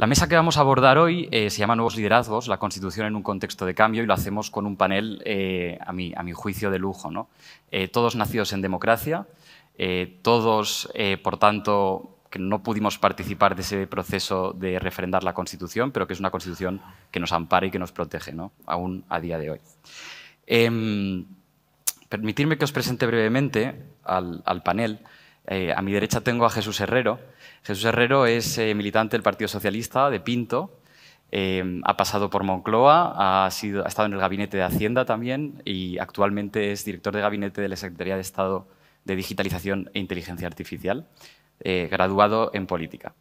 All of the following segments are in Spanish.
La mesa que vamos a abordar hoy eh, se llama Nuevos Liderazgos, la Constitución en un contexto de cambio y lo hacemos con un panel, eh, a, mi, juicio, de lujo. Eh, todos nacidos en democracia, todos, por tanto, que no pudimos participar de ese proceso de refrendar la Constitución, pero que es una Constitución que nos ampara y que nos protege, aún a día de hoy. Em, permitirme que os presente brevemente al panel. Eh, a mi derecha tengo a Jesús Herrero. Jesús Herrero es eh, militante del Partido Socialista de Pinto. Eh, ha pasado por Moncloa, ha, ha, estado en el gabinete de Hacienda también y actualmente es director de gabinete de la Secretaría de Estado de Digitalización e Inteligencia Artificial, graduado en política.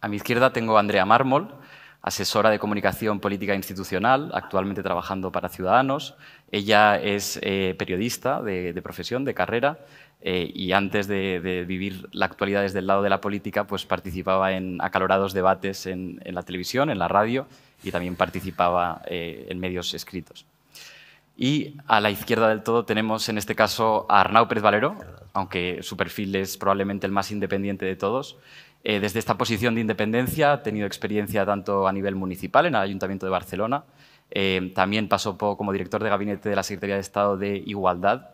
A mi izquierda tengo a Andrea Mármol asesora de comunicación política institucional, actualmente trabajando para Ciudadanos. Ella es eh, periodista de, profesión, de carrera, eh, y antes de, vivir la actualidad desde el lado de la política, pues participaba en acalorados debates en, la televisión, en la radio, y también participaba eh, en medios escritos. Y a la izquierda del todo tenemos en este caso a Arnau Pérez Valero, aunque su perfil es probablemente el más independiente de todos, eh, desde esta posición de independencia ha tenido experiencia tanto a nivel municipal, en el Ayuntamiento de Barcelona, eh, también pasó como director de gabinete de la Secretaría de Estado de Igualdad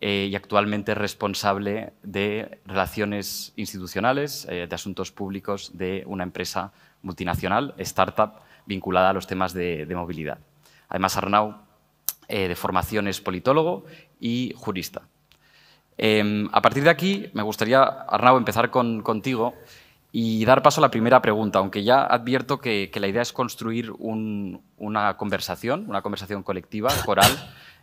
eh, y actualmente es responsable de relaciones institucionales, de asuntos públicos de una empresa multinacional, startup, vinculada a los temas de, movilidad. Además, Arnau, de formación, es politólogo y jurista. Em, a partir de aquí, me gustaría, Arnau, empezar contigo y dar paso a la primera pregunta, aunque ya advierto que, la idea es construir una conversación, una conversación colectiva, coral,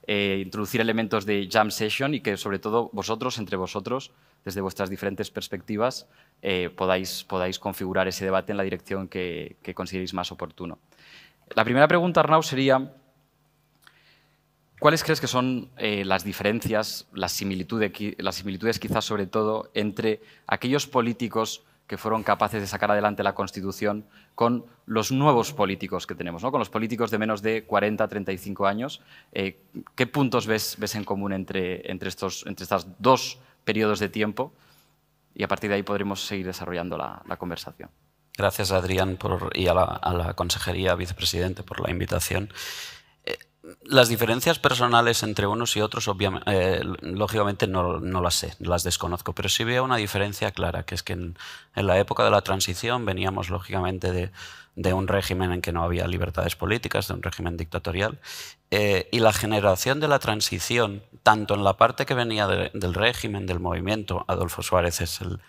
eh, introducir elementos de jam session y que sobre todo vosotros, entre vosotros, desde vuestras diferentes perspectivas, eh, podáis, podáis, configurar ese debate en la dirección que, consideréis más oportuno. La primera pregunta, Arnau, sería... ¿Cuáles crees que son eh, las diferencias, las similitudes, las similitudes quizás sobre todo, entre aquellos políticos que fueron capaces de sacar adelante la Constitución con los nuevos políticos que tenemos, ¿no? con los políticos de menos de 40, 35 años. Eh, ¿Qué puntos ves, ves en común entre, entre, estos, entre dos periodos de tiempo? Y a partir de ahí podremos seguir desarrollando la, conversación. Gracias, Adrián, y a la, Consejería Vicepresidente por la invitación las diferencias personales entre unos y otros, eh, lógicamente no, las sé, las desconozco, pero sí veo una diferencia clara, que es que en, la época de la transición veníamos lógicamente de, un régimen en que no había libertades políticas, de un régimen dictatorial, eh, y la generación de la transición, tanto en la parte que venía del régimen, del movimiento, Adolfo Suárez es el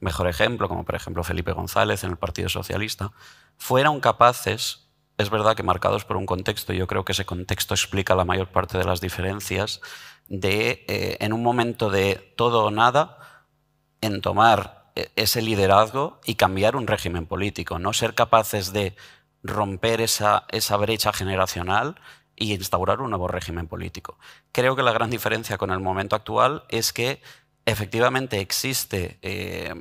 mejor ejemplo, como por ejemplo Felipe González en el Partido Socialista, fueron capaces es verdad que marcados por un contexto, yo creo que ese contexto explica la mayor parte de las diferencias, de eh, en un momento de todo o nada, en tomar e, ese liderazgo y cambiar un régimen político, no ser capaces de romper esa, esa brecha generacional y instaurar un nuevo régimen político. Creo que la gran diferencia con el momento actual es que efectivamente existe eh,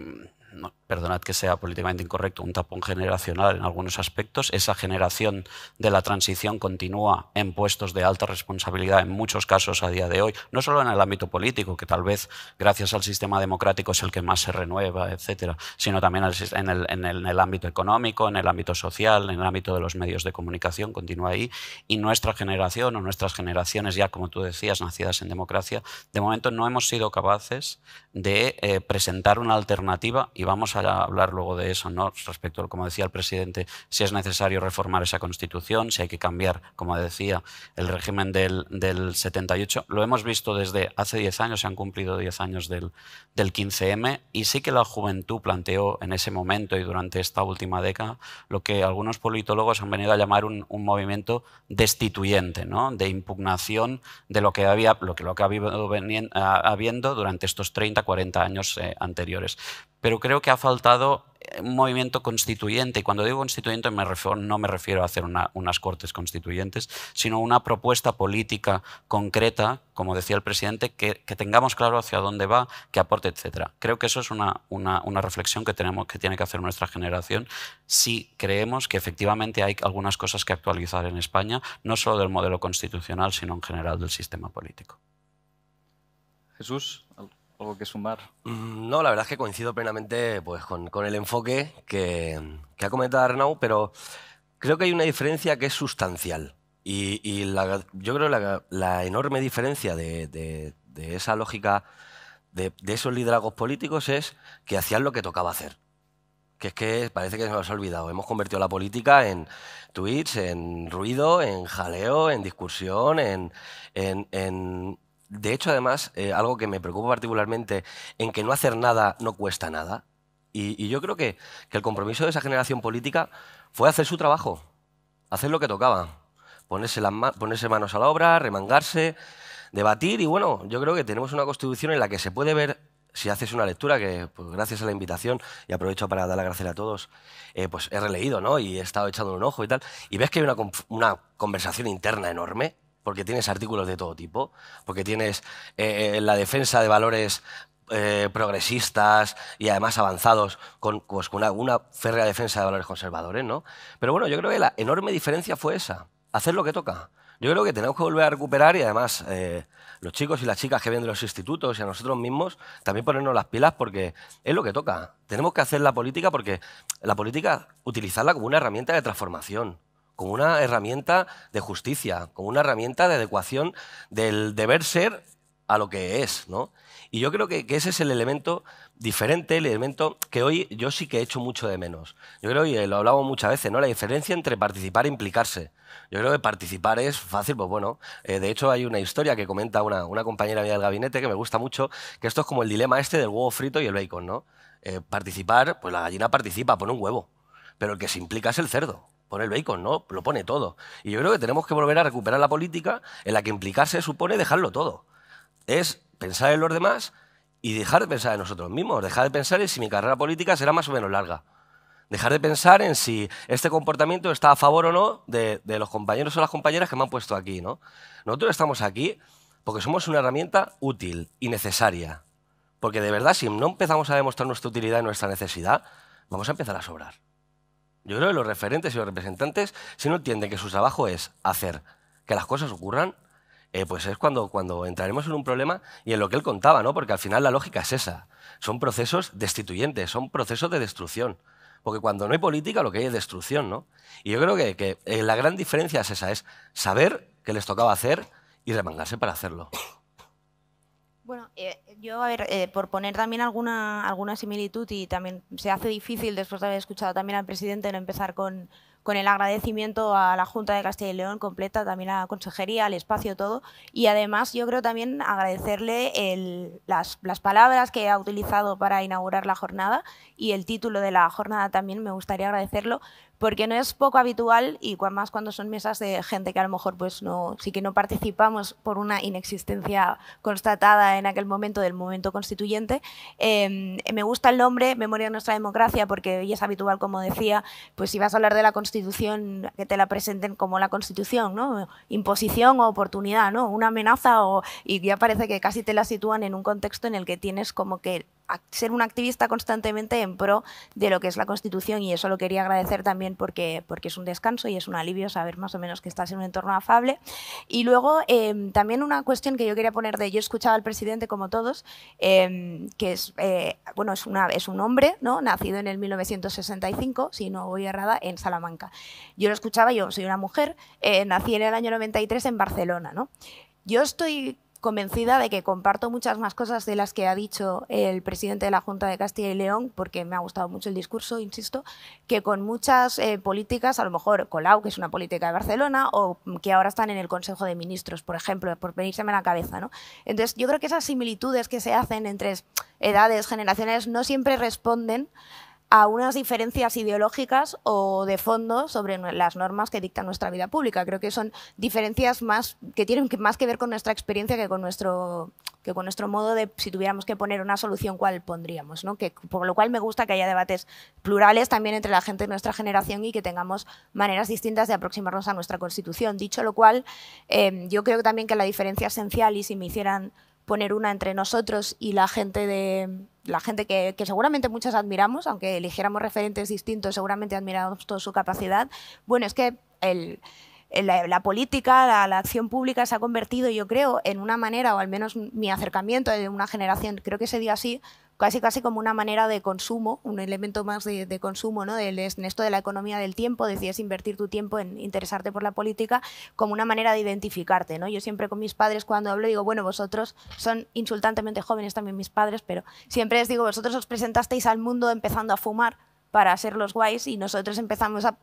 perdonad que sea políticamente incorrecto, un tapón generacional en algunos aspectos. Esa generación de la transición continúa en puestos de alta responsabilidad en muchos casos a día de hoy, no solo en el ámbito político, que tal vez gracias al sistema democrático es el que más se renueva, etcétera, sino también en el, ámbito económico, en el ámbito social, en el ámbito de los medios de comunicación, continúa ahí. Y nuestra generación o nuestras generaciones, ya como tú decías, nacidas en democracia, de momento no hemos sido capaces de eh, presentar una alternativa y vamos a a hablar luego de eso, ¿no? respecto a como decía el presidente, si es necesario reformar esa constitución, si hay que cambiar, como decía, el régimen del, 78. Lo hemos visto desde hace 10 años, se han cumplido 10 años del, 15M y sí que la juventud planteó en ese momento y durante esta última década lo que algunos politólogos han venido a llamar un, movimiento destituyente, ¿no? de impugnación de lo que, había, lo que, lo que ha habido habiendo durante estos 30, 40 años eh, anteriores pero creo que ha faltado eh, un movimiento constituyente. Y cuando digo constituyente me refiero, no me refiero a hacer unas cortes constituyentes, sino una propuesta política concreta, como decía el presidente, que, tengamos claro hacia dónde va, que aporte, etc. Creo que eso es una, reflexión que, tenemos, que tiene que hacer nuestra generación si creemos que efectivamente hay algunas cosas que actualizar en España, no solo del modelo constitucional, sino en general del sistema político. Jesús que sumar? Mm, no, la verdad es que coincido plenamente pues, con, el enfoque que, ha comentado Arnau, pero creo que hay una diferencia que es sustancial. Y, yo creo la, la enorme diferencia de, esa lógica de, esos liderazgos políticos es que hacían lo que tocaba hacer. Que es que parece que se nos ha olvidado. Hemos convertido la política en tweets, en ruido, en jaleo, en discusión, en de hecho, además, eh, algo que me preocupa particularmente, en que no hacer nada no cuesta nada. Y, yo creo que, el compromiso de esa generación política fue hacer su trabajo, hacer lo que tocaba, ponerse, manos a la obra, remangarse, debatir. Y bueno, yo creo que tenemos una constitución en la que se puede ver si haces una lectura, que pues, gracias a la invitación, y aprovecho para dar la gracias a todos, eh, pues he releído, ¿no? Y he estado echando un ojo y tal, y ves que hay una conversación interna enorme porque tienes artículos de todo tipo, porque tienes eh, eh, la defensa de valores eh, progresistas y además avanzados con, pues, una, férrea defensa de valores conservadores, ¿no? Pero bueno, yo creo que la enorme diferencia fue esa, hacer lo que toca. Yo creo que tenemos que volver a recuperar y además los chicos y las chicas que vienen de los institutos y a nosotros mismos también ponernos las pilas porque es lo que toca. Tenemos que hacer la política porque la política utilizarla como una herramienta de transformación como una herramienta de justicia, como una herramienta de adecuación del deber ser a lo que es. ¿no? Y yo creo que, ese es el elemento diferente, el elemento que hoy yo sí que he hecho mucho de menos. Yo creo, y lo hablamos muchas veces, ¿no? la diferencia entre participar e implicarse. Yo creo que participar es fácil, pues bueno. Eh, de hecho, hay una historia que comenta una, compañera mía del gabinete que me gusta mucho, que esto es como el dilema este del huevo frito y el bacon, ¿no? Eh, participar, pues la gallina participa, pone un huevo, pero el que se implica es el cerdo con el bacon, ¿no? Lo pone todo. Y yo creo que tenemos que volver a recuperar la política en la que implicarse supone dejarlo todo. Es pensar en los demás y dejar de pensar en nosotros mismos, dejar de pensar en si mi carrera política será más o menos larga. Dejar de pensar en si este comportamiento está a favor o no de, los compañeros o las compañeras que me han puesto aquí, ¿no? Nosotros estamos aquí porque somos una herramienta útil y necesaria. Porque de verdad, si no empezamos a demostrar nuestra utilidad y nuestra necesidad, vamos a empezar a sobrar. Yo creo que los referentes y los representantes, si no entienden que su trabajo es hacer que las cosas ocurran, eh, pues es cuando, entraremos en un problema y en lo que él contaba, ¿no? Porque al final la lógica es esa. Son procesos destituyentes, son procesos de destrucción. Porque cuando no hay política, lo que hay es destrucción, ¿no? Y yo creo que, que eh, la gran diferencia es esa, es saber qué les tocaba hacer y remangarse para hacerlo. Bueno, eh, yo, a ver, eh, por poner también alguna, alguna similitud y también se hace difícil después de haber escuchado también al presidente no empezar con, con el agradecimiento a la Junta de Castilla y León completa, también a la consejería, al espacio, todo. Y además yo creo también agradecerle las, las, palabras que ha utilizado para inaugurar la jornada y el título de la jornada también me gustaría agradecerlo, porque no es poco habitual y más cuando son mesas de gente que a lo mejor pues no, sí que no participamos por una inexistencia constatada en aquel momento del momento constituyente. Em, me gusta el nombre, Memoria de nuestra democracia, porque hoy es habitual, como decía, pues si vas a hablar de la Constitución, que te la presenten como la Constitución, ¿no? Imposición o oportunidad, ¿no? Una amenaza o, y ya parece que casi te la sitúan en un contexto en el que tienes como que ser un activista constantemente en pro de lo que es la Constitución y eso lo quería agradecer también porque, porque es un descanso y es un alivio saber más o menos que estás en un entorno afable. Y luego em, también una cuestión que yo quería poner de, yo escuchaba al presidente como todos, em, que es, eh, bueno, es, una, es un hombre, ¿no? Nacido en el 1965, si no voy errada, en Salamanca. Yo lo escuchaba, yo soy una mujer, eh, nací en el año 93 en Barcelona, ¿no? Yo estoy convencida de que comparto muchas más cosas de las que ha dicho el presidente de la Junta de Castilla y León, porque me ha gustado mucho el discurso, insisto, que con muchas eh, políticas, a lo mejor Colau, que es una política de Barcelona, o que ahora están en el Consejo de Ministros, por ejemplo, por venirse a la cabeza. ¿no? Entonces, yo creo que esas similitudes que se hacen entre edades, generaciones, no siempre responden a unas diferencias ideológicas o de fondo sobre las normas que dictan nuestra vida pública. Creo que son diferencias más que tienen más que ver con nuestra experiencia que con nuestro que con nuestro modo de si tuviéramos que poner una solución cuál pondríamos, ¿no? Que por lo cual me gusta que haya debates plurales también entre la gente de nuestra generación y que tengamos maneras distintas de aproximarnos a nuestra Constitución. Dicho lo cual, eh, yo creo también que la diferencia esencial y si me hicieran poner una entre nosotros y la gente de la gente que, seguramente muchas admiramos, aunque eligiéramos referentes distintos, seguramente admiramos toda su capacidad. Bueno, es que la, política, la, la, acción pública se ha convertido, yo creo, en una manera, o al menos mi acercamiento de una generación, creo que se dio así, casi casi como una manera de consumo, un elemento más de, consumo, ¿no? Del, en esto de la economía del tiempo, decías invertir tu tiempo en interesarte por la política como una manera de identificarte, ¿no? Yo siempre con mis padres cuando hablo digo, bueno, vosotros son insultantemente jóvenes también mis padres, pero siempre les digo, vosotros os presentasteis al mundo empezando a fumar, para ser los guays y nosotros empezamos a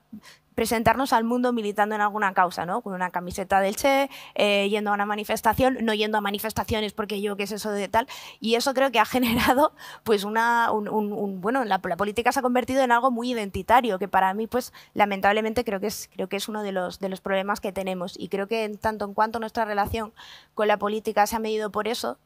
presentarnos al mundo militando en alguna causa, ¿no? Con una camiseta del Che, eh, yendo a una manifestación, no yendo a manifestaciones porque yo qué es eso de tal. Y eso creo que ha generado, pues, una, un, bueno, la, política se ha convertido en algo muy identitario, que para mí, pues, lamentablemente creo que es, creo que es uno de los, de los problemas que tenemos. Y creo que en tanto en cuanto nuestra relación con la política se ha medido por eso,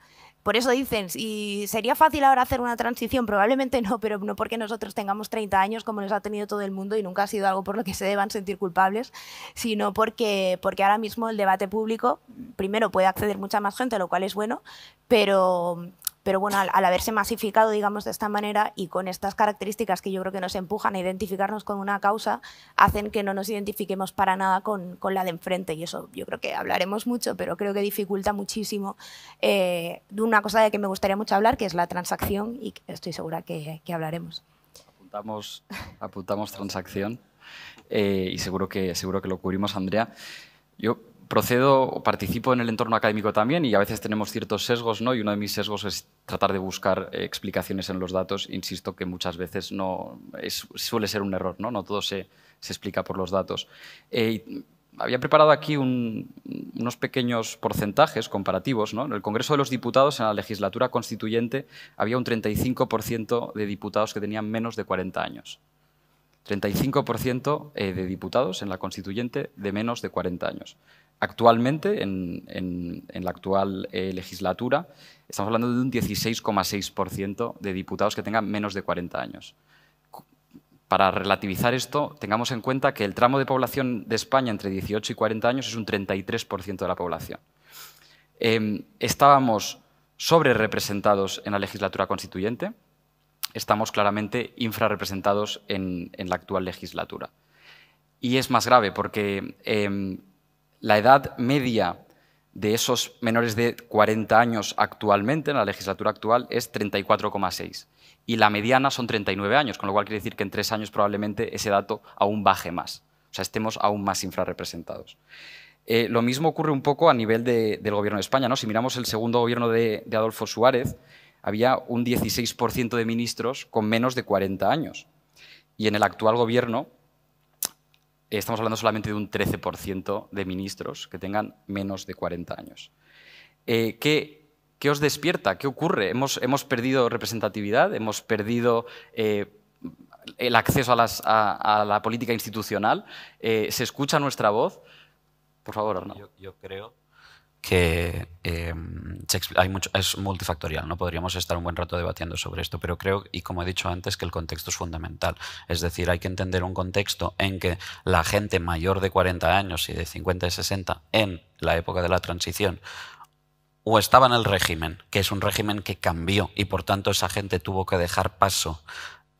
por eso dicen, si sería fácil ahora hacer una transición, probablemente no, pero no porque nosotros tengamos 30 años como les ha tenido todo el mundo y nunca ha sido algo por lo que se deban sentir culpables, sino porque, porque ahora mismo el debate público, primero puede acceder mucha más gente, lo cual es bueno, pero, pero bueno, al, haberse masificado, digamos, de esta manera y con estas características que yo creo que nos empujan a identificarnos con una causa, hacen que no nos identifiquemos para nada con, la de enfrente. Y eso yo creo que hablaremos mucho, pero creo que dificulta muchísimo eh, una cosa de que me gustaría mucho hablar, que es la transacción, y estoy segura que, hablaremos. Apuntamos, apuntamos transacción eh, y seguro que, seguro que lo cubrimos, Andrea. Yo procedo participo en el entorno académico también y a veces tenemos ciertos sesgos, ¿no? Y uno de mis sesgos es tratar de buscar eh, explicaciones en los datos. Insisto que muchas veces no suele ser un error, ¿no? No todo se, explica por los datos. Eh, había preparado aquí unos pequeños porcentajes comparativos. ¿no? En el Congreso de los Diputados, en la legislatura constituyente, había un 35% de diputados que tenían menos de 40 años. 35% eh, de diputados en la constituyente de menos de 40 años. Actualmente, en, la actual eh, legislatura, estamos hablando de un 16,6% de diputados que tengan menos de 40 años. Para relativizar esto, tengamos en cuenta que el tramo de población de España entre 18 y 40 años es un 33% de la población. Em, estábamos sobre representados en la legislatura constituyente, estamos claramente infrarrepresentados en, en la actual legislatura. Y es más grave porque em, la edad media de esos menores de 40 años actualmente, en la legislatura actual, es 34,6 y la mediana son 39 años, con lo cual quiere decir que en tres años probablemente ese dato aún baje más, o sea, estemos aún más infrarrepresentados. Eh, lo mismo ocurre un poco a nivel del gobierno de España. ¿no? Si miramos el segundo gobierno de, de Adolfo Suárez, había un 16% de ministros con menos de 40 años. Y en el actual gobierno eh, estamos hablando solamente de un 13% de ministros que tengan menos de 40 años. Eh, ¿qué, os despierta? ¿Qué ocurre? ¿Hemos, hemos perdido representatividad? ¿Hemos perdido eh, el acceso a, la política institucional? ¿Se escucha nuestra voz? Por favor, Arnaud. yo creo que em, hay mucho, es multifactorial, no podríamos estar un buen rato debatiendo sobre esto, pero creo, y como he dicho antes, que el contexto es fundamental. Es decir, hay que entender un contexto en que la gente mayor de 40 años y de 50 y 60 en la época de la transición o estaba en el régimen, que es un régimen que cambió y por tanto esa gente tuvo que dejar paso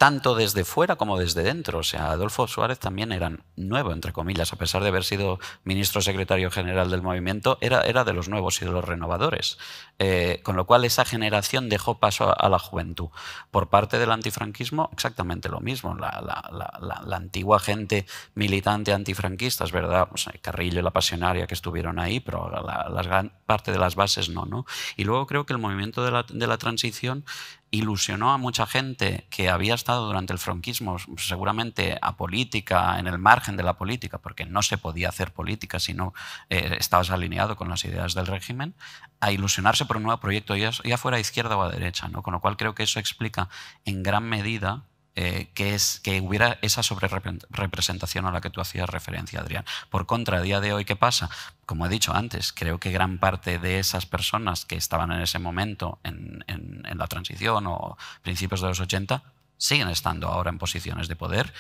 tanto desde fuera como desde dentro. O sea, Adolfo Suárez también era nuevo, entre comillas, a pesar de haber sido ministro secretario general del movimiento, era, era de los nuevos y de los renovadores. Eh, con lo cual esa generación dejó paso a, la juventud. Por parte del antifranquismo, exactamente lo mismo. La, antigua gente militante antifranquista, es verdad, Carrillo y la Pasionaria que estuvieron ahí, pero las, parte de las bases no, ¿no? Y luego creo que el movimiento de la, transición ilusionó a mucha gente que había estado durante el franquismo seguramente a política, en el margen de la política, porque no se podía hacer política si no eh, estabas alineado con las ideas del régimen, a ilusionarse por un nuevo proyecto, ya, ya fuera a izquierda o a derecha. ¿no? Con lo cual creo que eso explica en gran medida eh, que, es, que hubiera esa representación a la que tú hacías referencia, Adrián. Por contra, a día de hoy, ¿qué pasa? Como he dicho antes, creo que gran parte de esas personas que estaban en ese momento en, la transición o principios de los 80 siguen estando ahora en posiciones de poder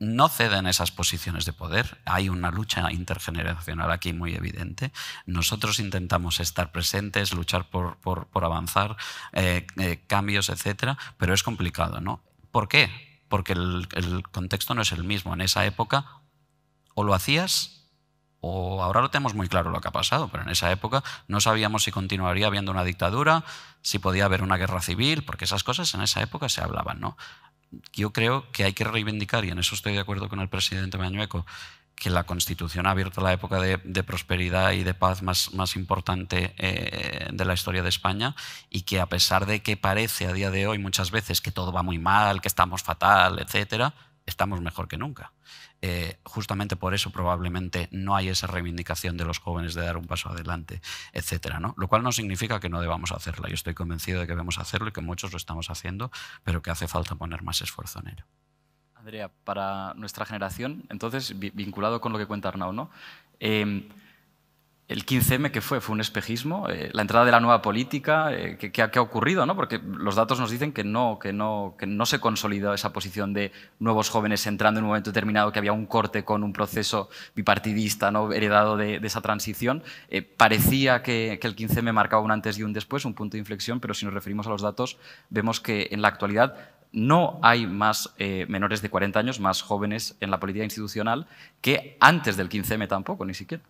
no ceden esas posiciones de poder. Hay una lucha intergeneracional aquí muy evidente. Nosotros intentamos estar presentes, luchar por, avanzar, eh, eh, cambios, etcétera, pero es complicado, ¿no? ¿Por qué? Porque el, contexto no es el mismo. En esa época o lo hacías o ahora lo tenemos muy claro lo que ha pasado, pero en esa época no sabíamos si continuaría habiendo una dictadura, si podía haber una guerra civil, porque esas cosas en esa época se hablaban, ¿no? Yo creo que hay que reivindicar, y en eso estoy de acuerdo con el presidente Mañueco, que la Constitución ha abierto la época de, prosperidad y de paz más, importante eh, de la historia de España y que a pesar de que parece a día de hoy muchas veces que todo va muy mal, que estamos fatal, etcétera, estamos mejor que nunca. Eh, justamente por eso probablemente no hay esa reivindicación de los jóvenes de dar un paso adelante, etcétera, ¿no? Lo cual no significa que no debamos hacerla. Yo estoy convencido de que debemos hacerlo y que muchos lo estamos haciendo, pero que hace falta poner más esfuerzo en ello. Andrea, para nuestra generación, entonces, vinculado con lo que cuenta Arnau, ¿no? Em, el 15M, ¿qué fue? ¿Fue un espejismo? Eh, ¿La entrada de la nueva política? Eh, ¿qué, ha, ocurrido? Porque los datos nos dicen que no, que, no, que no se consolidó esa posición de nuevos jóvenes entrando en un momento determinado, que había un corte con un proceso bipartidista ¿no? heredado de, esa transición. Eh, parecía que, el 15M marcaba un antes y un después, un punto de inflexión, pero si nos referimos a los datos, vemos que en la actualidad no hay más eh, menores de 40 años, más jóvenes en la política institucional que antes del 15M tampoco, ni siquiera.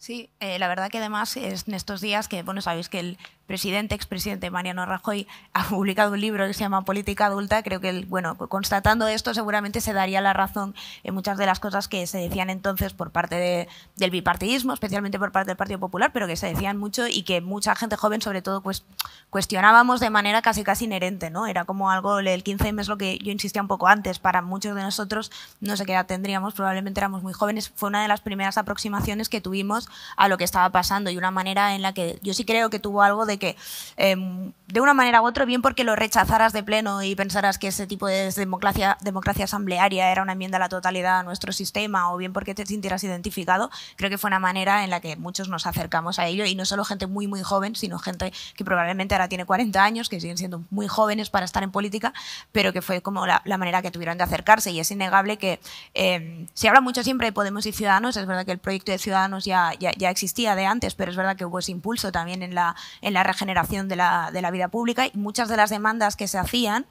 Sí, eh, la verdad que además es en estos días que, bueno, sabéis que el presidente, expresidente Mariano Rajoy ha publicado un libro que se llama Política Adulta. Creo que, bueno, constatando esto seguramente se daría la razón en muchas de las cosas que se decían entonces por parte del bipartidismo, especialmente por parte del Partido Popular, pero que se decían mucho y que mucha gente joven, sobre todo, pues, cuestionábamos de manera casi casi inherente, ¿no? Era como algo, el 15M es lo que yo insistía un poco antes, para muchos de nosotros, no sé qué edad tendríamos, probablemente éramos muy jóvenes, fue una de las primeras aproximaciones que tuvimos a lo que estaba pasando y una manera en la que yo sí creo que tuvo algo de que, em, de una manera u otra, bien porque lo rechazaras de pleno y pensaras que ese tipo de democracia, democracia asamblearia era una enmienda a la totalidad a nuestro sistema o bien porque te sintieras identificado, creo que fue una manera en la que muchos nos acercamos a ello y no solo gente muy, muy joven, sino gente que probablemente ahora tiene 40 años, que siguen siendo muy jóvenes para estar en política, pero que fue como la, manera que tuvieron de acercarse y es innegable que em, se habla mucho siempre de Podemos y Ciudadanos, es verdad que el proyecto de Ciudadanos ya, ya, existía de antes, pero es verdad que hubo ese impulso también en la, en la regeneración de la, vida pública y muchas de las demandas que se hacían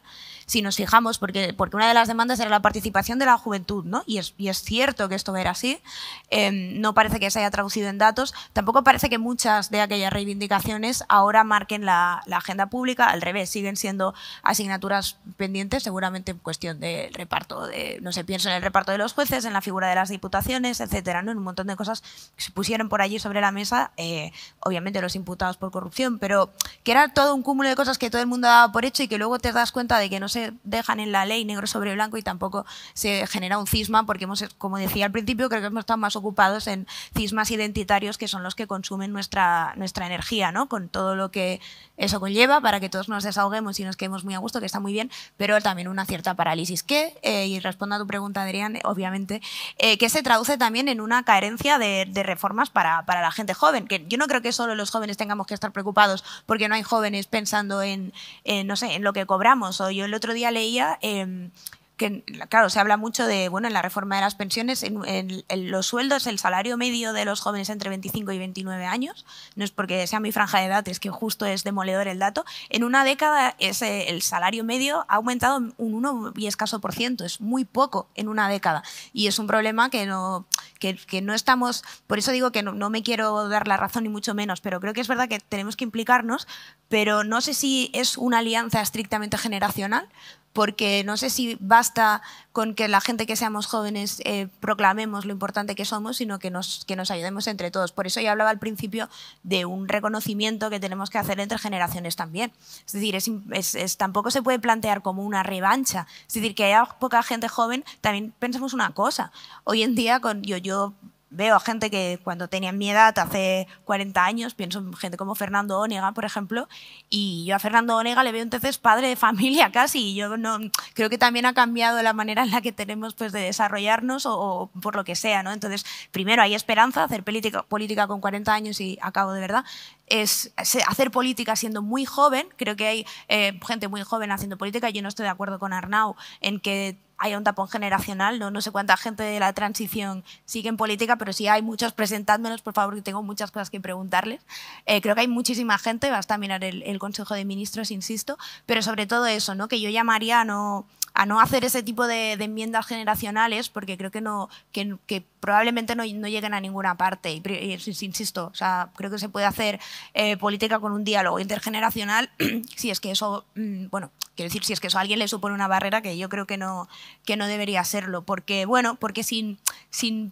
si nos fijamos, porque, porque una de las demandas era la participación de la juventud, ¿no? Y es, y es cierto que esto era así, em, no parece que se haya traducido en datos, tampoco parece que muchas de aquellas reivindicaciones ahora marquen la, agenda pública, al revés, siguen siendo asignaturas pendientes, seguramente en cuestión del reparto de, no sé, pienso en el reparto de los jueces, en la figura de las diputaciones, etcétera, ¿no? En un montón de cosas que se pusieron por allí sobre la mesa, eh, obviamente los imputados por corrupción, pero que era todo un cúmulo de cosas que todo el mundo daba por hecho y que luego te das cuenta de que no se dejan en la ley negro sobre blanco y tampoco se genera un cisma, porque hemos, como decía al principio, creo que hemos estado más ocupados en cismas identitarios que son los que consumen nuestra, nuestra energía, ¿no? Con todo lo que eso conlleva para que todos nos desahoguemos y nos quedemos muy a gusto, que está muy bien, pero también una cierta parálisis. Que, eh, y respondo a tu pregunta, Adrián, obviamente, eh, que se traduce también en una carencia de reformas para, la gente joven. Que yo no creo que solo los jóvenes tengamos que estar preocupados porque no hay jóvenes pensando en, no sé, en lo que cobramos. O yo el otro día leía... Em, que claro, se habla mucho de, bueno, en la reforma de las pensiones, en, los sueldos, el salario medio de los jóvenes entre 25 y 29 años, no es porque sea mi franja de edad, es que justo es demoledor el dato, en una década el salario medio ha aumentado un 1 y escaso por ciento, es muy poco en una década y es un problema que no, que, no estamos, por eso digo que no, no, me quiero dar la razón ni mucho menos, pero creo que es verdad que tenemos que implicarnos, pero no sé si es una alianza estrictamente generacional, porque no sé si basta con que la gente que seamos jóvenes eh, proclamemos lo importante que somos, sino que nos, que nos ayudemos entre todos. Por eso ya hablaba al principio de un reconocimiento que tenemos que hacer entre generaciones también. Es decir, es, tampoco se puede plantear como una revancha. Es decir, que haya poca gente joven, también pensamos una cosa. Hoy en día, con, yo, yo veo a gente que cuando tenía mi edad, hace 40 años, pienso en gente como Fernando Onega, por ejemplo, y yo a Fernando Onega le veo entonces padre de familia casi, y yo no, creo que también ha cambiado la manera en la que tenemos pues, de desarrollarnos o, por lo que sea, ¿no? Entonces, primero hay esperanza, hacer política, política con 40 años y acabo de verdad, es hacer política siendo muy joven, creo que hay eh, gente muy joven haciendo política, yo no estoy de acuerdo con Arnau en que hay un tapón generacional, ¿no? no sé cuánta gente de la transición sigue en política, pero si hay muchos, presentádmelos, por favor, que tengo muchas cosas que preguntarles. Eh, creo que hay muchísima gente, basta mirar el, el Consejo de Ministros, insisto, pero sobre todo eso, ¿no? que yo llamaría no a no hacer ese tipo de, enmiendas generacionales porque creo que, no, que, probablemente no, no, lleguen a ninguna parte. Y, insisto, creo que se puede hacer eh, política con un diálogo intergeneracional si es que eso, mm, bueno, quiero decir, si es que eso a alguien le supone una barrera que yo creo que no, que no debería serlo. Porque, bueno, porque sin, sin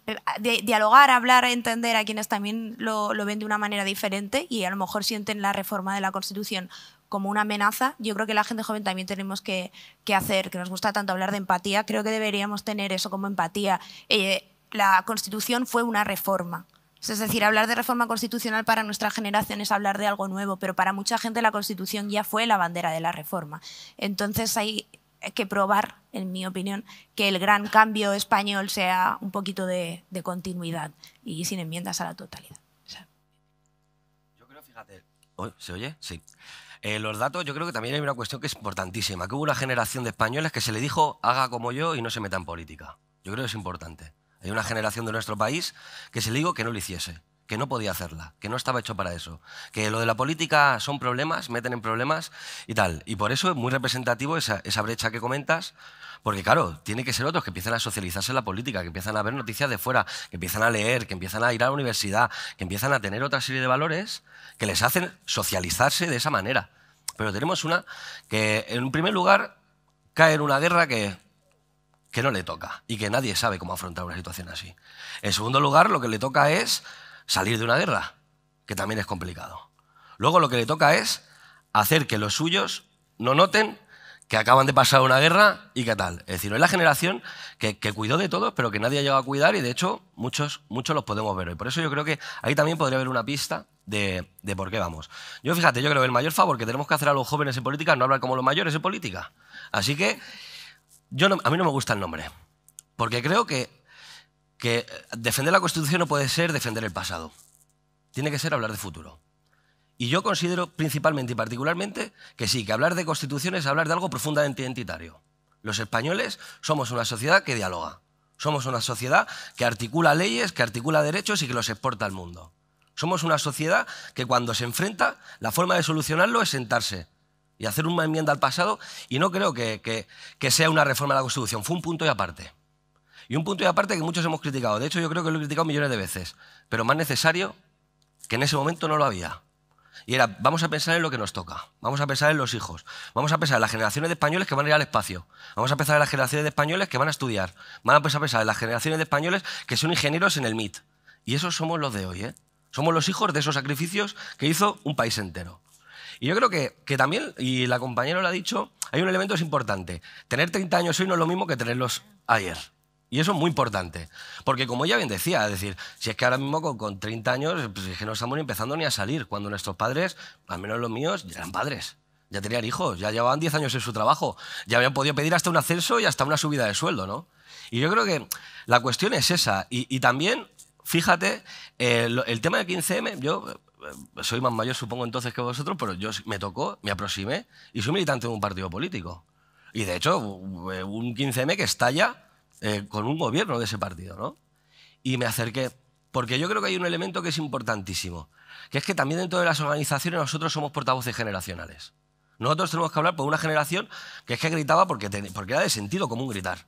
dialogar, hablar, entender a quienes también lo, lo ven de una manera diferente y a lo mejor sienten la reforma de la Constitución como una amenaza, yo creo que la gente joven también tenemos que, hacer, que nos gusta tanto hablar de empatía, creo que deberíamos tener eso como empatía. Eh, la Constitución fue una reforma. Es decir, hablar de reforma constitucional para nuestra generación es hablar de algo nuevo, pero para mucha gente la Constitución ya fue la bandera de la reforma. Entonces hay que probar, en mi opinión, que el gran cambio español sea un poquito de, continuidad y sin enmiendas a la totalidad. Yo creo, fíjate, ¿se oye? Sí. Eh, los datos, yo creo que también hay una cuestión que es importantísima, que hubo una generación de españoles que se le dijo haga como yo y no se meta en política. Yo creo que es importante. Hay una generación de nuestro país que se le dijo que no lo hiciese que no podía hacerla, que no estaba hecho para eso, que lo de la política son problemas, meten en problemas y tal. Y por eso es muy representativo esa, brecha que comentas, porque claro, tiene que ser otros que empiezan a socializarse en la política, que empiezan a ver noticias de fuera, que empiezan a leer, que empiezan a ir a la universidad, que empiezan a tener otra serie de valores que les hacen socializarse de esa manera. Pero tenemos una que, en primer lugar, cae en una guerra que que no le toca y que nadie sabe cómo afrontar una situación así. En segundo lugar, lo que le toca es salir de una guerra, que también es complicado. Luego lo que le toca es hacer que los suyos no noten que acaban de pasar una guerra y qué tal. Es decir, es la generación que, cuidó de todos, pero que nadie ha llegado a cuidar y de hecho muchos, muchos los podemos ver. Y por eso yo creo que ahí también podría haber una pista de, de, por qué vamos. Yo fíjate, yo creo que el mayor favor que tenemos que hacer a los jóvenes en política es no hablar como los mayores en política. Así que yo no, a mí no me gusta el nombre, porque creo que que eh, defender la Constitución no puede ser defender el pasado. Tiene que ser hablar de futuro. Y yo considero principalmente y particularmente que sí, que hablar de Constitución es hablar de algo profundamente identitario. Los españoles somos una sociedad que dialoga. Somos una sociedad que articula leyes, que articula derechos y que los exporta al mundo. Somos una sociedad que cuando se enfrenta, la forma de solucionarlo es sentarse y hacer una enmienda al pasado. Y no creo que, sea una reforma de la Constitución, fue un punto y aparte. Y un punto y aparte que muchos hemos criticado. De hecho, yo creo que lo he criticado millones de veces. Pero más necesario que en ese momento no lo había. Y era, vamos a pensar en lo que nos toca, vamos a pensar en los hijos, vamos a pensar en las generaciones de españoles que van a ir al espacio, vamos a pensar en las generaciones de españoles que van a estudiar, vamos a pensar en las generaciones de españoles que son ingenieros en el MIT. Y esos somos los de hoy, ¿eh? Somos los hijos de esos sacrificios que hizo un país entero. Y yo creo que, que también, y la compañera lo ha dicho, hay un elemento que es importante. Tener 30 años hoy no es lo mismo que tenerlos ayer. Y eso es muy importante. Porque como ella bien decía, es decir, si es que ahora mismo con, 30 años, pues que no estamos ni empezando ni a salir, cuando nuestros padres, al menos los míos, ya eran padres. Ya tenían hijos, ya llevaban 10 años en su trabajo, ya habían podido pedir hasta un ascenso y hasta una subida de sueldo, ¿no? Y yo creo que la cuestión es esa. Y, también, fíjate, eh, el tema de 15M, yo eh, soy más mayor supongo entonces que vosotros, pero yo me tocó, me aproximé y soy militante de un partido político. Y de hecho, eh, un 15M que estalla eh, con un gobierno de ese partido, ¿no? Y me acerqué, porque yo creo que hay un elemento que es importantísimo, que es que también dentro de las organizaciones nosotros somos portavoces generacionales. Nosotros tenemos que hablar por una generación que es que gritaba porque, porque era de sentido común gritar.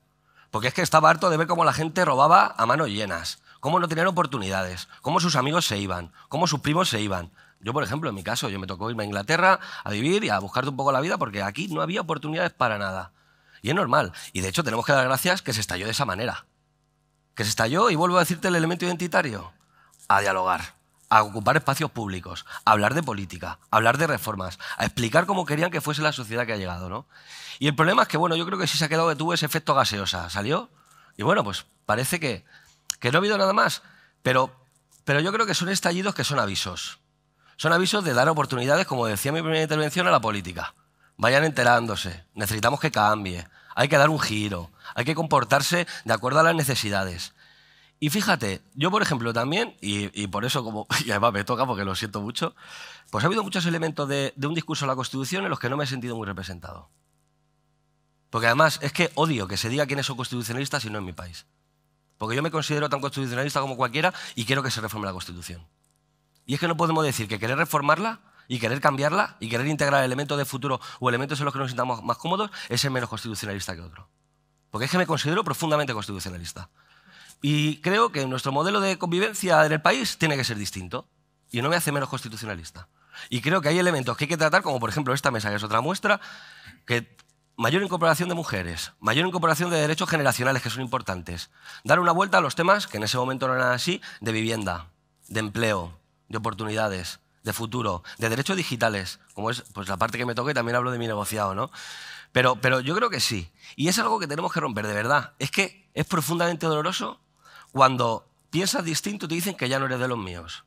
Porque es que estaba harto de ver cómo la gente robaba a manos llenas, cómo no tenían oportunidades, cómo sus amigos se iban, cómo sus primos se iban. Yo, por ejemplo, en mi caso, yo me tocó irme a Inglaterra a vivir y a buscarte un poco la vida porque aquí no había oportunidades para nada. Y es normal. Y de hecho tenemos que dar gracias que se estalló de esa manera. Que se estalló y vuelvo a decirte el elemento identitario. A dialogar, a ocupar espacios públicos, a hablar de política, a hablar de reformas, a explicar cómo querían que fuese la sociedad que ha llegado. ¿no? Y el problema es que, bueno, yo creo que sí se ha quedado que tuvo ese efecto gaseosa. Salió y bueno, pues parece que, que no ha habido nada más. Pero, pero yo creo que son estallidos que son avisos. Son avisos de dar oportunidades, como decía mi primera intervención, a la política. Vayan enterándose, necesitamos que cambie, hay que dar un giro, hay que comportarse de acuerdo a las necesidades. Y fíjate, yo por ejemplo también, y, por eso como, y además me toca porque lo siento mucho, pues ha habido muchos elementos de, de un discurso de la Constitución en los que no me he sentido muy representado. Porque además es que odio que se diga quiénes son constitucionalistas y no en mi país. Porque yo me considero tan constitucionalista como cualquiera y quiero que se reforme la Constitución. Y es que no podemos decir que querer reformarla y querer cambiarla y querer integrar elementos de futuro o elementos en los que nos sintamos más cómodos, es es menos constitucionalista que otro. Porque es que me considero profundamente constitucionalista. Y creo que nuestro modelo de convivencia en el país tiene que ser distinto y no me hace menos constitucionalista. Y creo que hay elementos que hay que tratar, como por ejemplo esta mesa, que es otra muestra, que mayor incorporación de mujeres, mayor incorporación de derechos generacionales que son importantes, dar una vuelta a los temas que en ese momento no eran así, de vivienda, de empleo, de oportunidades, de futuro, de derechos digitales, como es pues, la parte que me toca y también hablo de mi negociado, ¿no? Pero, pero yo creo que sí. Y es algo que tenemos que romper, de verdad. Es que es profundamente doloroso cuando piensas distinto y te dicen que ya no eres de los míos.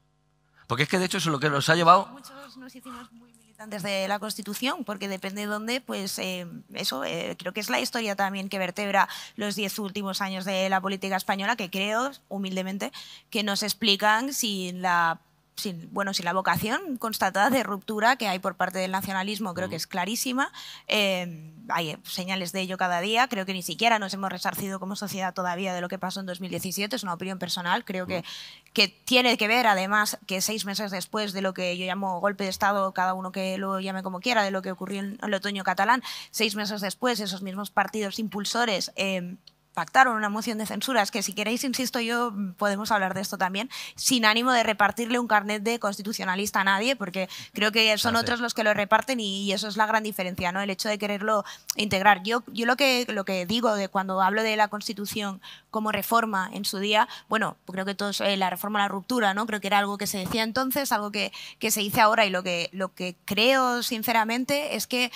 Porque es que de hecho eso es lo que nos ha llevado... Muchos nos hicimos muy militantes de la Constitución, porque depende de dónde, pues eh, eso eh, creo que es la historia también que vertebra los diez últimos años de la política española, que creo, humildemente, que nos explican si la sin, bueno, si la vocación constatada de ruptura que hay por parte del nacionalismo, creo que es clarísima. Eh, hay eh, señales de ello cada día. Creo que ni siquiera nos hemos resarcido como sociedad todavía de lo que pasó en 2017. Es una opinión personal. Creo que, que tiene que ver, además, que seis meses después de lo que yo llamo golpe de Estado, cada uno que lo llame como quiera, de lo que ocurrió en el otoño catalán, seis meses después, esos mismos partidos impulsores. Eh, pactaron una moción de censura, es que si queréis, insisto yo, mm, podemos hablar de esto también, sin ánimo de repartirle un carnet de constitucionalista a nadie, porque creo que son otros los que lo reparten y, eso es la gran diferencia, ¿no? El hecho de quererlo integrar. Yo, yo lo que lo que digo de cuando hablo de la constitución como reforma en su día, bueno, creo que todos eh, la reforma la ruptura, ¿no? Creo que era algo que se decía entonces, algo que, se dice ahora, y lo que, lo que creo sinceramente es que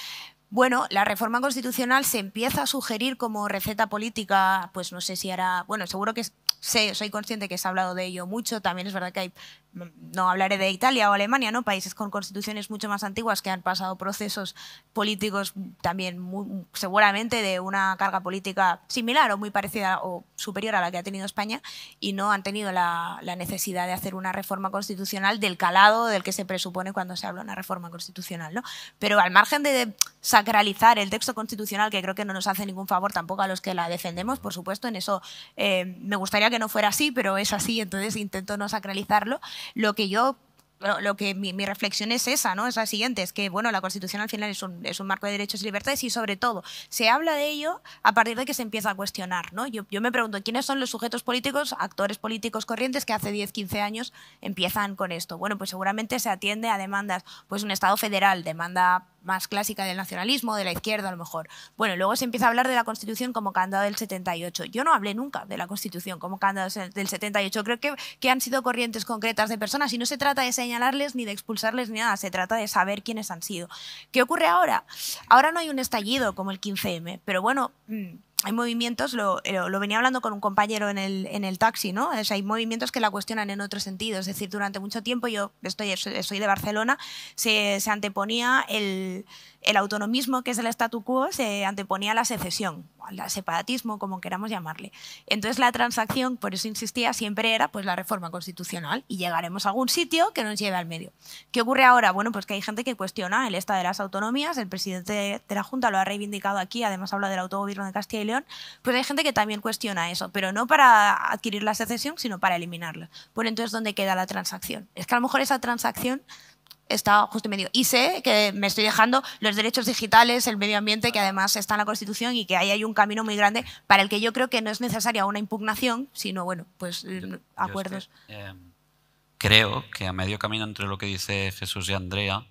bueno, la reforma constitucional se empieza a sugerir como receta política, pues no sé si hará, bueno, seguro que sé, soy consciente que se ha hablado de ello mucho, también es verdad que hay, mm, no hablaré de Italia o Alemania, ¿no? Países con constituciones mucho más antiguas que han pasado procesos políticos también seguramente de una carga política similar o muy parecida o superior a la que ha tenido España y no han tenido la, necesidad de hacer una reforma constitucional del calado del que se presupone cuando se habla de una reforma constitucional, ¿no? Pero al margen de sacralizar el texto constitucional, que creo que no nos hace ningún favor tampoco a los que la defendemos, por supuesto, en eso eh, me gustaría que no fuera así, pero es así, entonces intento no sacralizarlo. Lo que yo lo que mi, reflexión es esa, ¿no? Es la siguiente, es que, bueno, la Constitución al final es un, marco de derechos y libertades y, sobre todo, se habla de ello a partir de que se empieza a cuestionar, ¿no? Yo, yo me pregunto, ¿quiénes son los sujetos políticos, actores políticos corrientes que hace 10, 15 años empiezan con esto? Bueno, pues seguramente se atiende a demandas, pues un Estado federal demanda más clásica del nacionalismo, de la izquierda a lo mejor. Bueno, luego se empieza a hablar de la Constitución como candado del 78. Yo no hablé nunca de la Constitución como candado del 78. Creo que, que han sido corrientes concretas de personas y no se trata de señalarles ni de expulsarles ni nada, se trata de saber quiénes han sido. ¿Qué ocurre ahora? Ahora no hay un estallido como el 15M, pero bueno... Mm, hay movimientos, lo, eh, lo, venía hablando con un compañero en el, en el taxi, ¿no? O hay movimientos que la cuestionan en otro sentido. Es decir, durante mucho tiempo, yo estoy, soy de Barcelona, se, se anteponía el, el autonomismo, que es el statu quo, se anteponía a la secesión, al separatismo, como queramos llamarle. Entonces la transacción, por eso insistía, siempre era pues, la reforma constitucional y llegaremos a algún sitio que nos lleve al medio. ¿Qué ocurre ahora? Bueno, pues que hay gente que cuestiona el estado de las autonomías, el presidente de la Junta lo ha reivindicado aquí, además habla del autogobierno de Castilla y León, pues hay gente que también cuestiona eso, pero no para adquirir la secesión, sino para eliminarla. Por entonces, ¿dónde queda la transacción? Es que a lo mejor esa transacción está justo en medio. Y sé que me estoy dejando los derechos digitales, el medio ambiente, que además está en la Constitución y que ahí hay un camino muy grande para el que yo creo que no es necesaria una impugnación, sino, bueno, pues acuerdos. Em, creo que a medio camino entre lo que dice Jesús y Andrea,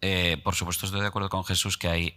eh, por supuesto estoy de acuerdo con Jesús que hay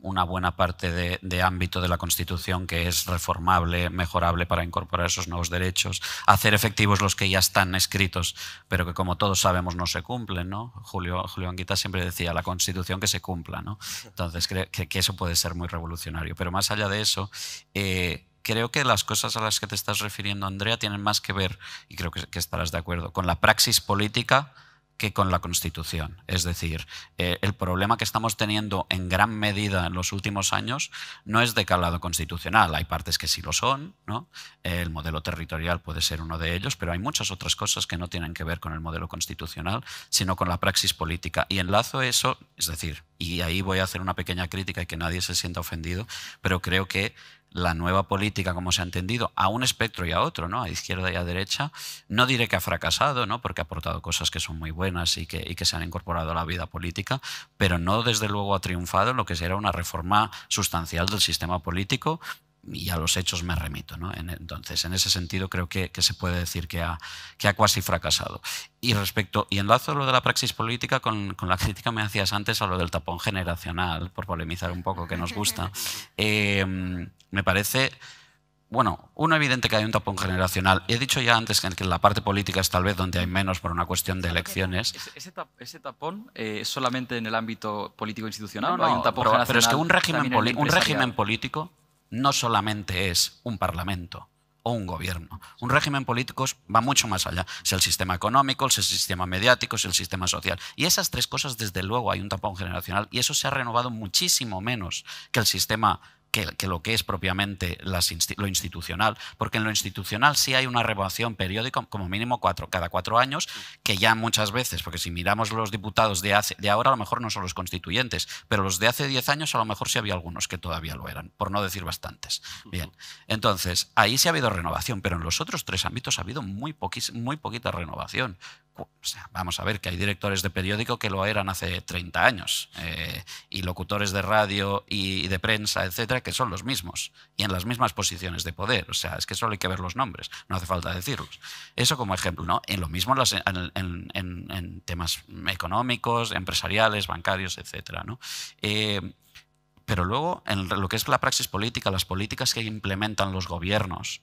una buena parte de, ámbito de la Constitución que es reformable, mejorable para incorporar esos nuevos derechos, hacer efectivos los que ya están escritos, pero que como todos sabemos no se cumplen. Julio, Anguita siempre decía, la Constitución que se cumpla. Entonces, creo que, eso puede ser muy revolucionario. Pero más allá de eso... Eh, creo que las cosas a las que te estás refiriendo, Andrea, tienen más que ver, y creo que estarás de acuerdo, con la praxis política que con la Constitución. Es decir, eh, el problema que estamos teniendo en gran medida en los últimos años no es de calado constitucional. Hay partes que sí lo son, ¿no? Eh, el modelo territorial puede ser uno de ellos, pero hay muchas otras cosas que no tienen que ver con el modelo constitucional, sino con la praxis política. Y enlazo eso, es decir, y ahí voy a hacer una pequeña crítica y que nadie se sienta ofendido, pero creo que la nueva política, como se ha entendido, a un espectro y a otro, ¿no? a izquierda y a derecha, no diré que ha fracasado, ¿no? porque ha aportado cosas que son muy buenas y que, y que se han incorporado a la vida política, pero no desde luego ha triunfado en lo que será una reforma sustancial del sistema político y a los hechos me remito. Entonces, en ese sentido, creo que, se puede decir que ha, que ha fracasado. Y respecto, y enlazo lo de la praxis política con, la crítica me hacías antes a lo del tapón generacional, por polemizar un poco, que nos gusta. Em, me parece. Bueno, uno evidente que hay un tapón generacional. He dicho ya antes que en la parte política es tal vez donde hay menos por una cuestión de elecciones. ¿Ese, tapón eh, es solamente en el ámbito político institucional? No, hay un tapón pero, pero, es que un régimen político no solamente es un parlamento o un gobierno. Un régimen político va mucho más allá. Es el sistema económico, es el sistema mediático, es el sistema social. Y esas tres cosas, desde luego, hay un tapón generacional y eso se ha renovado muchísimo menos que el sistema que, lo que es propiamente lo institucional, porque en lo institucional sí hay una renovación periódica, como mínimo cada cuatro años, que ya muchas veces, porque si miramos los diputados de, de ahora, a lo mejor no son los constituyentes, pero los de hace diez años a lo mejor sí había algunos que todavía lo eran, por no decir bastantes. Bien, entonces, ahí sí ha habido renovación, pero en los otros tres ámbitos ha habido muy, muy poquita renovación vamos a ver que hay directores de periódico que lo eran hace 30 años eh, y locutores de radio y de prensa, etcétera, que son los mismos y en las mismas posiciones de poder. O sea, es que solo hay que ver los nombres, no hace falta decirlos. Eso como ejemplo, ¿no? En lo mismo en, temas económicos, empresariales, bancarios, etcétera, ¿no? Eh, pero luego, en lo que es la praxis política, las políticas que implementan los gobiernos,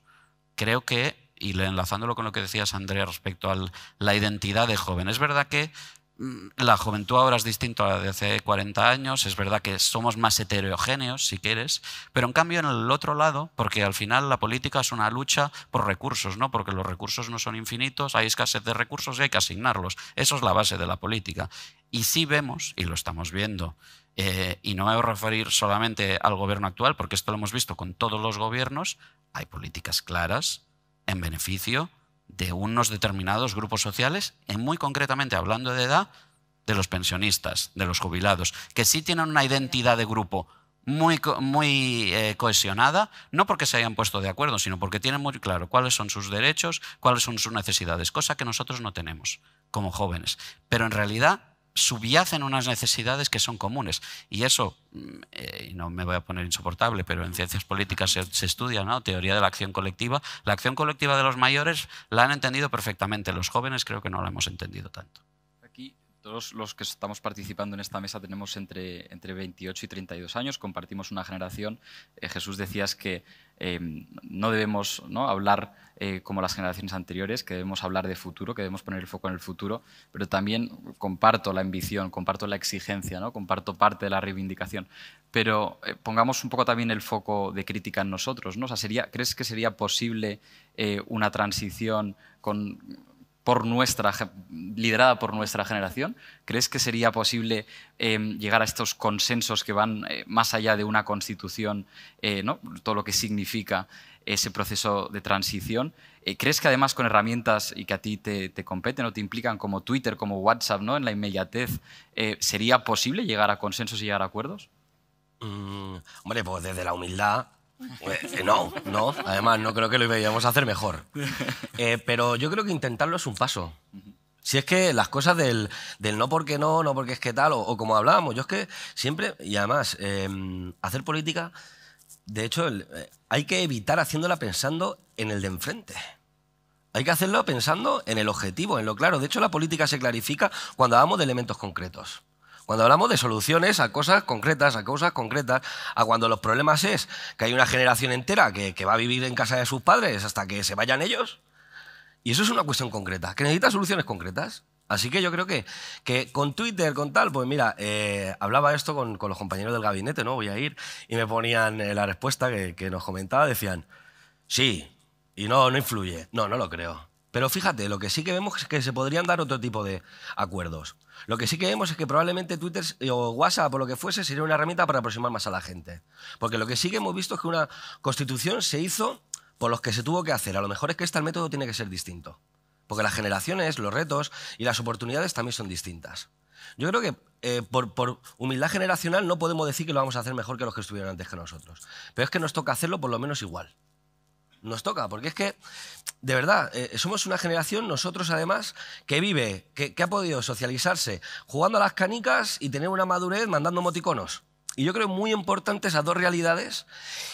creo que y enlazándolo con lo que decías, Andrea, respecto a la identidad de joven. Es verdad que mm, la juventud ahora es distinta a la de hace 40 años, es verdad que somos más heterogéneos, si quieres, pero en cambio en el otro lado, porque al final la política es una lucha por recursos, ¿no? porque los recursos no son infinitos, hay escasez de recursos y hay que asignarlos. Eso es la base de la política. Y sí vemos, y lo estamos viendo, eh, y no me voy a referir solamente al gobierno actual, porque esto lo hemos visto con todos los gobiernos, hay políticas claras en beneficio de unos determinados grupos sociales, en muy concretamente hablando de edad, de los pensionistas, de los jubilados, que sí tienen una identidad de grupo muy, muy eh, cohesionada, no porque se hayan puesto de acuerdo, sino porque tienen muy claro cuáles son sus derechos, cuáles son sus necesidades, cosa que nosotros no tenemos como jóvenes. Pero en realidad subyacen unas necesidades que son comunes. Y eso, mm, eh, no me voy a poner insoportable, pero en ciencias políticas se, estudia, ¿no? Teoría de la acción colectiva. La acción colectiva de los mayores la han entendido perfectamente, los jóvenes creo que no la hemos entendido tanto. Todos los que estamos participando en esta mesa tenemos entre, entre 28 y 32 años, compartimos una generación. Eh, Jesús decías que eh, no debemos ¿no? hablar eh, como las generaciones anteriores, que debemos hablar de futuro, que debemos poner el foco en el futuro, pero también comparto la ambición, comparto la exigencia, ¿no? comparto parte de la reivindicación. Pero pongamos un poco también el foco de crítica en nosotros. ¿no? ¿Crees que sería posible una transición con por nuestra, liderada por nuestra generación? ¿Crees que sería posible em, llegar a estos consensos que van eh, más allá de una constitución, eh, ¿no? todo lo que significa ese proceso de transición? Eh, ¿Crees que además con herramientas y que a ti te, competen o te implican como Twitter, como WhatsApp, ¿no? en la inmediatez, ¿sería posible llegar a consensos y llegar a acuerdos? Mm, hombre, pues desde la humildad pues, eh, no, no. Además, no creo que lo íbamos a hacer mejor. Eh, pero yo creo que intentarlo es un paso. Si es que las cosas del, no porque no, no porque es que tal, o, como hablábamos, yo es que siempre, y además, em, hacer política, de hecho, eh, hay que evitar haciéndola pensando en el de enfrente. Hay que hacerlo pensando en el objetivo, en lo claro. De hecho, la política se clarifica cuando hablamos de elementos concretos. Cuando hablamos de soluciones a cosas concretas, a cosas concretas, a cuando los problemas es que hay una generación entera que, va a vivir en casa de sus padres hasta que se vayan ellos, y eso es una cuestión concreta, que necesita soluciones concretas. Así que yo creo que, que con Twitter, con tal, pues mira, eh, hablaba esto con, los compañeros del gabinete, ¿no? Voy a ir, y me ponían eh, la respuesta que, que, nos comentaba, decían, sí, y no, no influye. No, no lo creo. Pero fíjate, lo que sí que vemos es que se podrían dar otro tipo de acuerdos. Lo que sí que vemos es que probablemente Twitter eh, o WhatsApp por lo que fuese sería una herramienta para aproximar más a la gente. Porque lo que sí que hemos visto es que una constitución se hizo por los que se tuvo que hacer. A lo mejor es que este el método tiene que ser distinto. Porque las generaciones, los retos y las oportunidades también son distintas. Yo creo que eh, por, humildad generacional no podemos decir que lo vamos a hacer mejor que los que estuvieron antes que nosotros. Pero es que nos toca hacerlo por lo menos igual nos toca, porque es que, de verdad, eh, somos una generación, nosotros además, que vive, que, que ha podido socializarse jugando a las canicas y tener una madurez mandando moticonos. Y yo creo muy importantes esas dos realidades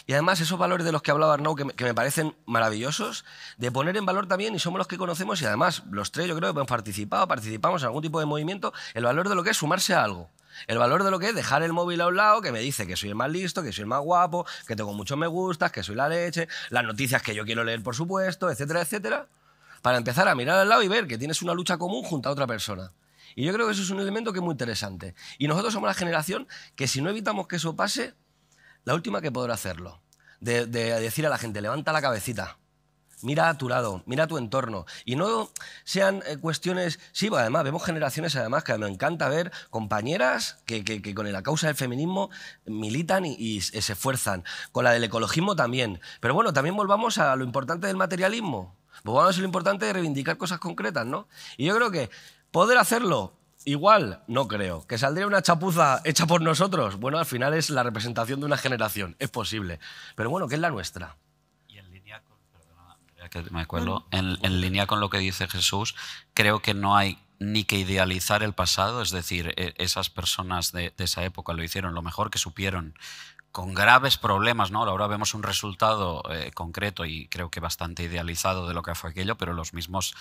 y además esos valores de los que hablaba Arnau que me, que me, parecen maravillosos, de poner en valor también, y somos los que conocemos y además los tres yo creo que hemos participado, participamos en algún tipo de movimiento, el valor de lo que es sumarse a algo. El valor de lo que es dejar el móvil a un lado, que me dice que soy el más listo, que soy el más guapo, que tengo muchos me gustas, que soy la leche, las noticias que yo quiero leer, por supuesto, etcétera, etcétera, para empezar a mirar al lado y ver que tienes una lucha común junto a otra persona. Y yo creo que eso es un elemento que es muy interesante. Y nosotros somos la generación que si no evitamos que eso pase, la última que podrá hacerlo. De, decir a la gente, levanta la cabecita, mira a tu lado, mira a tu entorno. Y no sean eh, cuestiones... Sí, pues además, vemos generaciones además que me encanta ver compañeras que, con la causa del feminismo militan y, se esfuerzan. Con la del ecologismo también. Pero bueno, también volvamos a lo importante del materialismo. Volvamos pues a lo importante de reivindicar cosas concretas, ¿no? Y yo creo que ¿Poder hacerlo? Igual, no creo. ¿Que saldría una chapuza hecha por nosotros? Bueno, al final es la representación de una generación, es posible. Pero bueno, que es la nuestra. Y en línea con, me acuerdo, en, línea con lo que dice Jesús, creo que no hay ni que idealizar el pasado, es decir, e, esas personas de, esa época lo hicieron lo mejor que supieron, con graves problemas, ¿no? Ahora vemos un resultado eh, concreto y creo que bastante idealizado de lo que fue aquello, pero los mismos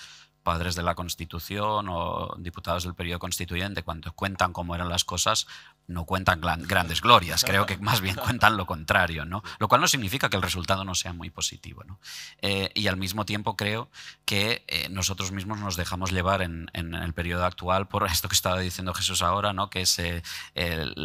padres de la Constitución o diputados del periodo constituyente, cuando cuentan cómo eran las cosas, no cuentan grandes glorias, creo que más bien cuentan lo contrario, ¿no? lo cual no significa que el resultado no sea muy positivo. ¿no? Eh, y al mismo tiempo creo que eh, nosotros mismos nos dejamos llevar en, el periodo actual por esto que estaba diciendo Jesús ahora, ¿no? que es eh, el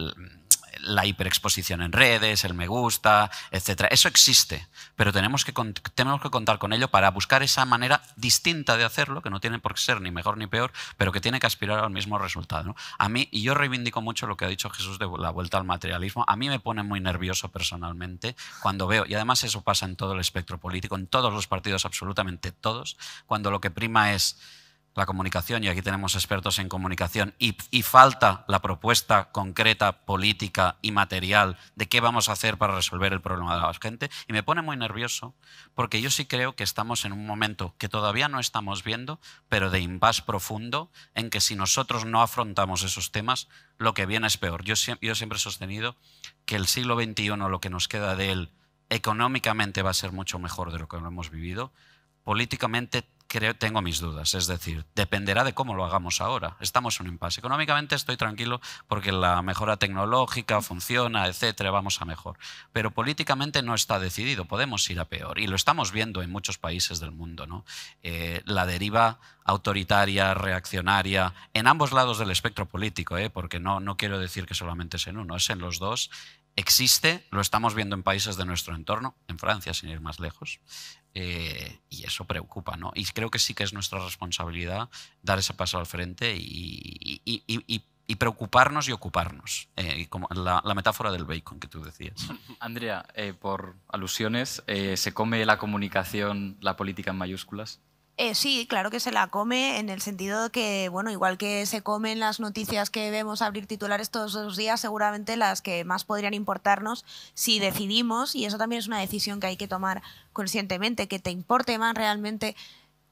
la hiperexposición en redes, el me gusta, etc. Eso existe, pero tenemos que, tenemos que contar con ello para buscar esa manera distinta de hacerlo, que no tiene por qué ser ni mejor ni peor, pero que tiene que aspirar al mismo resultado. A mí, y yo reivindico mucho lo que ha dicho Jesús de la vuelta al materialismo, a mí me pone muy nervioso personalmente cuando veo, y además eso pasa en todo el espectro político, en todos los partidos, absolutamente todos, cuando lo que prima es la comunicación, y aquí tenemos expertos en comunicación, y, falta la propuesta concreta, política y material de qué vamos a hacer para resolver el problema de la gente. Y me pone muy nervioso, porque yo sí creo que estamos en un momento que todavía no estamos viendo, pero de impasse profundo, en que si nosotros no afrontamos esos temas, lo que viene es peor. Yo, yo siempre he sostenido que el siglo XXI, lo que nos queda de él, económicamente va a ser mucho mejor de lo que lo hemos vivido, políticamente tengo mis dudas. Es decir, dependerá de cómo lo hagamos ahora. Estamos en un impasse. Económicamente estoy tranquilo porque la mejora tecnológica funciona, etcétera, vamos a mejor. Pero políticamente no está decidido. Podemos ir a peor. Y lo estamos viendo en muchos países del mundo. ¿no? Eh, la deriva autoritaria, reaccionaria, en ambos lados del espectro político, ¿eh? porque no, no quiero decir que solamente es en uno, es en los dos existe, lo estamos viendo en países de nuestro entorno, en Francia sin ir más lejos, eh, y eso preocupa, ¿no? Y creo que sí que es nuestra responsabilidad dar ese paso al frente y, preocuparnos y ocuparnos. Eh, como la, metáfora del bacon que tú decías. Andrea, eh, por alusiones, ¿se come la comunicación, la política en mayúsculas? Eh, sí, claro que se la come en el sentido de que, bueno, igual que se comen las noticias que vemos abrir titulares todos los días, seguramente las que más podrían importarnos si decidimos, y eso también es una decisión que hay que tomar conscientemente, que te importe más realmente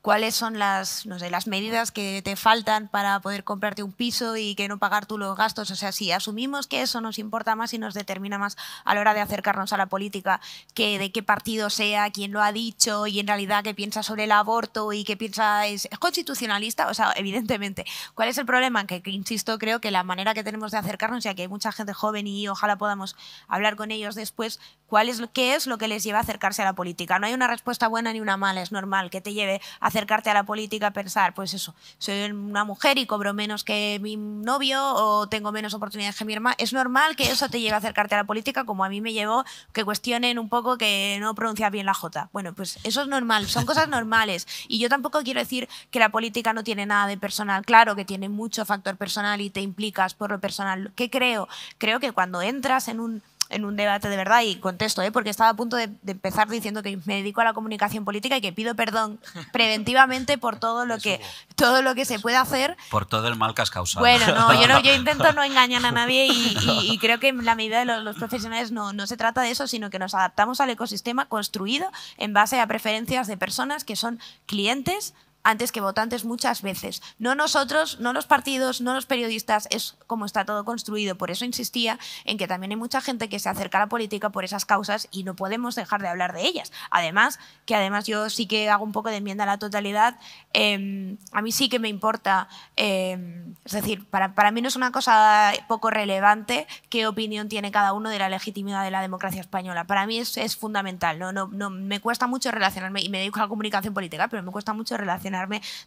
cuáles son las, no las medidas que te faltan para poder comprarte un piso y que no pagar tú los gastos. O sea, si asumimos que eso nos importa más y nos determina más a la hora de acercarnos a la política, que de qué partido sea, quién lo ha dicho y en realidad qué piensa sobre el aborto y qué piensa es, constitucionalista, o sea, evidentemente. ¿Cuál es el problema? Que, que, insisto, creo que la manera que tenemos de acercarnos, ya que hay mucha gente joven y ojalá podamos hablar con ellos después, ¿cuál es, ¿qué es lo que les lleva a acercarse a la política? No hay una respuesta buena ni una mala, es normal que te lleve a acercarte a la política, pensar, pues eso, soy una mujer y cobro menos que mi novio o tengo menos oportunidades que mi hermana. Es normal que eso te lleve a acercarte a la política, como a mí me llevó que cuestionen un poco que no pronuncias bien la J. Bueno, pues eso es normal, son cosas normales. Y yo tampoco quiero decir que la política no tiene nada de personal. Claro que tiene mucho factor personal y te implicas por lo personal. ¿Qué creo? Creo que cuando entras en un en un debate de verdad y contesto, ¿eh? porque estaba a punto de, empezar diciendo que me dedico a la comunicación política y que pido perdón preventivamente por todo lo que, todo lo que se puede hacer. Por todo el mal que has causado. Bueno, no, yo, intento no engañar a nadie y, creo que la medida de los, profesionales no, no se trata de eso, sino que nos adaptamos al ecosistema construido en base a preferencias de personas que son clientes, antes que votantes muchas veces. No nosotros, no los partidos, no los periodistas, es como está todo construido. Por eso insistía en que también hay mucha gente que se acerca a la política por esas causas y no podemos dejar de hablar de ellas. Además, que además yo sí que hago un poco de enmienda a la totalidad, em, a mí sí que me importa, em, es decir, para, para mí no es una cosa poco relevante qué opinión tiene cada uno de la legitimidad de la democracia española. Para mí es, es fundamental, ¿no? No, no, me cuesta mucho relacionarme, y me dedico a la comunicación política, pero me cuesta mucho relacionarme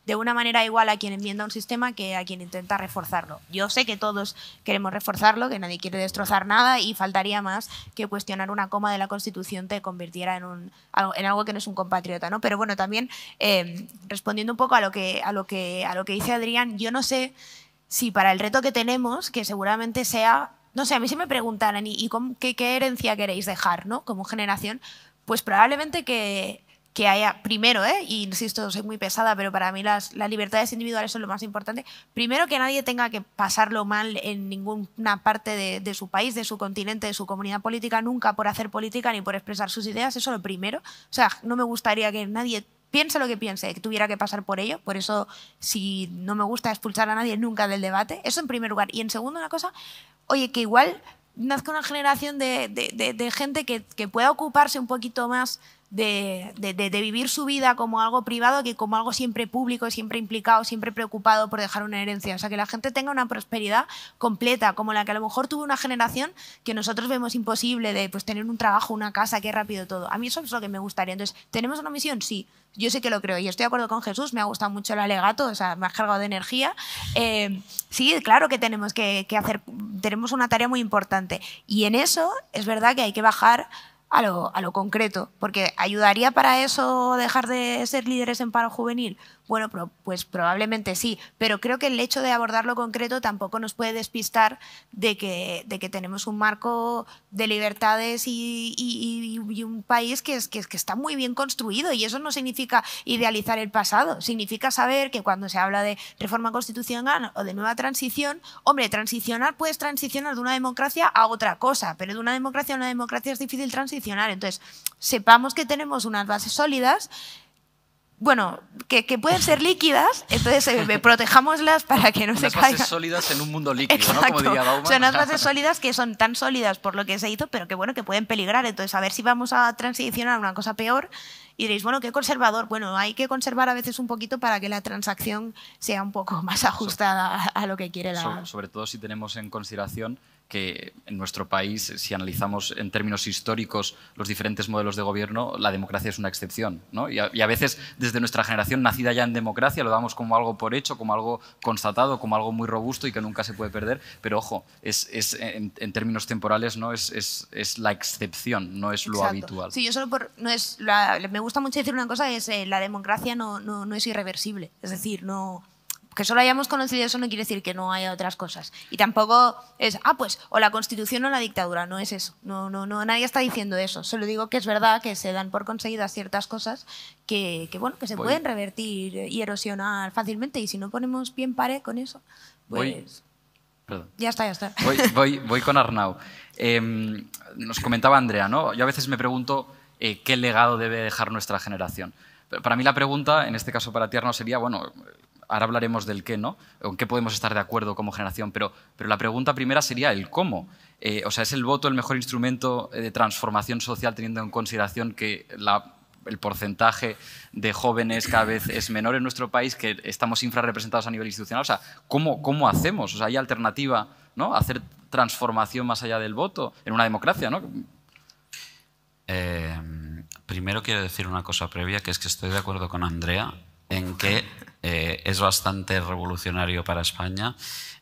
de una manera igual a quien enmienda un sistema que a quien intenta reforzarlo. Yo sé que todos queremos reforzarlo, que nadie quiere destrozar nada y faltaría más que cuestionar una coma de la Constitución te convirtiera en, un, en algo que no es un compatriota, ¿no? Pero bueno, también em, respondiendo un poco a lo, que, a, lo que, a lo que dice Adrián, yo no sé si para el reto que tenemos, que seguramente sea no sé, a mí si me preguntaran, ¿y, qué, qué, herencia queréis dejar, ¿no? Como generación, pues probablemente que que haya, primero, ¿eh? y insisto, soy muy pesada, pero para mí las, libertades individuales son lo más importante, primero que nadie tenga que pasarlo mal en ninguna parte de, su país, de su continente, de su comunidad política, nunca por hacer política ni por expresar sus ideas, eso es lo primero. O sea, no me gustaría que nadie piense lo que piense, que tuviera que pasar por ello, por eso si no me gusta expulsar a nadie nunca del debate, eso en primer lugar. Y en segundo, una cosa, oye, que igual nazca una generación de, gente que, que pueda ocuparse un poquito más de, vivir su vida como algo privado que como algo siempre público, siempre implicado, siempre preocupado por dejar una herencia. O sea, que la gente tenga una prosperidad completa, como la que a lo mejor tuvo una generación que nosotros vemos imposible de pues, tener un trabajo, una casa, qué rápido todo. A mí eso es lo que me gustaría. Entonces, ¿tenemos una misión? Sí. Yo sé que lo creo y estoy de acuerdo con Jesús, me ha gustado mucho el alegato, o sea, me ha cargado de energía. Eh, sí, claro que tenemos que hacer, tenemos una tarea muy importante. Y en eso es verdad que hay que bajar a lo, concreto, porque ayudaría para eso dejar de ser líderes en paro juvenil. Bueno, pues probablemente sí, pero creo que el hecho de abordar lo concreto tampoco nos puede despistar de que, tenemos un marco de libertades y, un país que, es, que está muy bien construido y eso no significa idealizar el pasado, significa saber que cuando se habla de reforma constitucional o de nueva transición, hombre, transicionar puedes transicionar de una democracia a otra cosa, pero de una democracia a una democracia es difícil transicionar, entonces sepamos que tenemos unas bases sólidas bueno, que, pueden ser líquidas, entonces eh, protejámoslas para que no se caigan. Unas bases sólidas en un mundo líquido, ¿no? Como Son unas bases sólidas que son tan sólidas por lo que se hizo, pero que bueno, que pueden peligrar. Entonces, a ver si vamos a transicionar a una cosa peor. Y diréis, bueno, qué conservador. Bueno, hay que conservar a veces un poquito para que la transacción sea un poco más ajustada a, lo que quiere la... sobre todo si tenemos en consideración que en nuestro país, si analizamos en términos históricos los diferentes modelos de gobierno, la democracia es una excepción. Y, a, veces desde nuestra generación nacida ya en democracia lo damos como algo por hecho, como algo constatado, como algo muy robusto y que nunca se puede perder. Pero ojo, es, en, términos temporales no es, es, la excepción, no es lo habitual. Sí, yo solo por, no es me gusta mucho decir una cosa, es eh, la democracia no, no, no es irreversible. Es decir, no, que solo hayamos conocido eso no quiere decir que no haya otras cosas. Y tampoco es, ah, pues, o la constitución o la dictadura, no es eso. No, no, no, nadie está diciendo eso. Solo digo que es verdad que se dan por conseguidas ciertas cosas que, bueno, que se pueden revertir y erosionar fácilmente. Y si no ponemos bien pare con eso, pues... Ya está, ya está. Voy, voy, con Arnau. Em, nos comentaba Andrea, ¿no? Yo a veces me pregunto eh, qué legado debe dejar nuestra generación. para mí la pregunta, en este caso para Tierno, sería, bueno, ahora hablaremos del qué, ¿no? En qué podemos estar de acuerdo como generación, pero, pero la pregunta primera sería el cómo. Eh, o sea, ¿es el voto el mejor instrumento eh, de transformación social teniendo en consideración que el porcentaje de jóvenes cada vez es menor en nuestro país, que estamos infrarrepresentados a nivel institucional? O sea, ¿cómo, cómo hacemos? O sea, ¿hay alternativa, ¿no? Hacer transformación más allá del voto en una democracia, ¿no? Eh, primero quiero decir una cosa previa, que es que estoy de acuerdo con Andrea en que eh, es bastante revolucionario para España.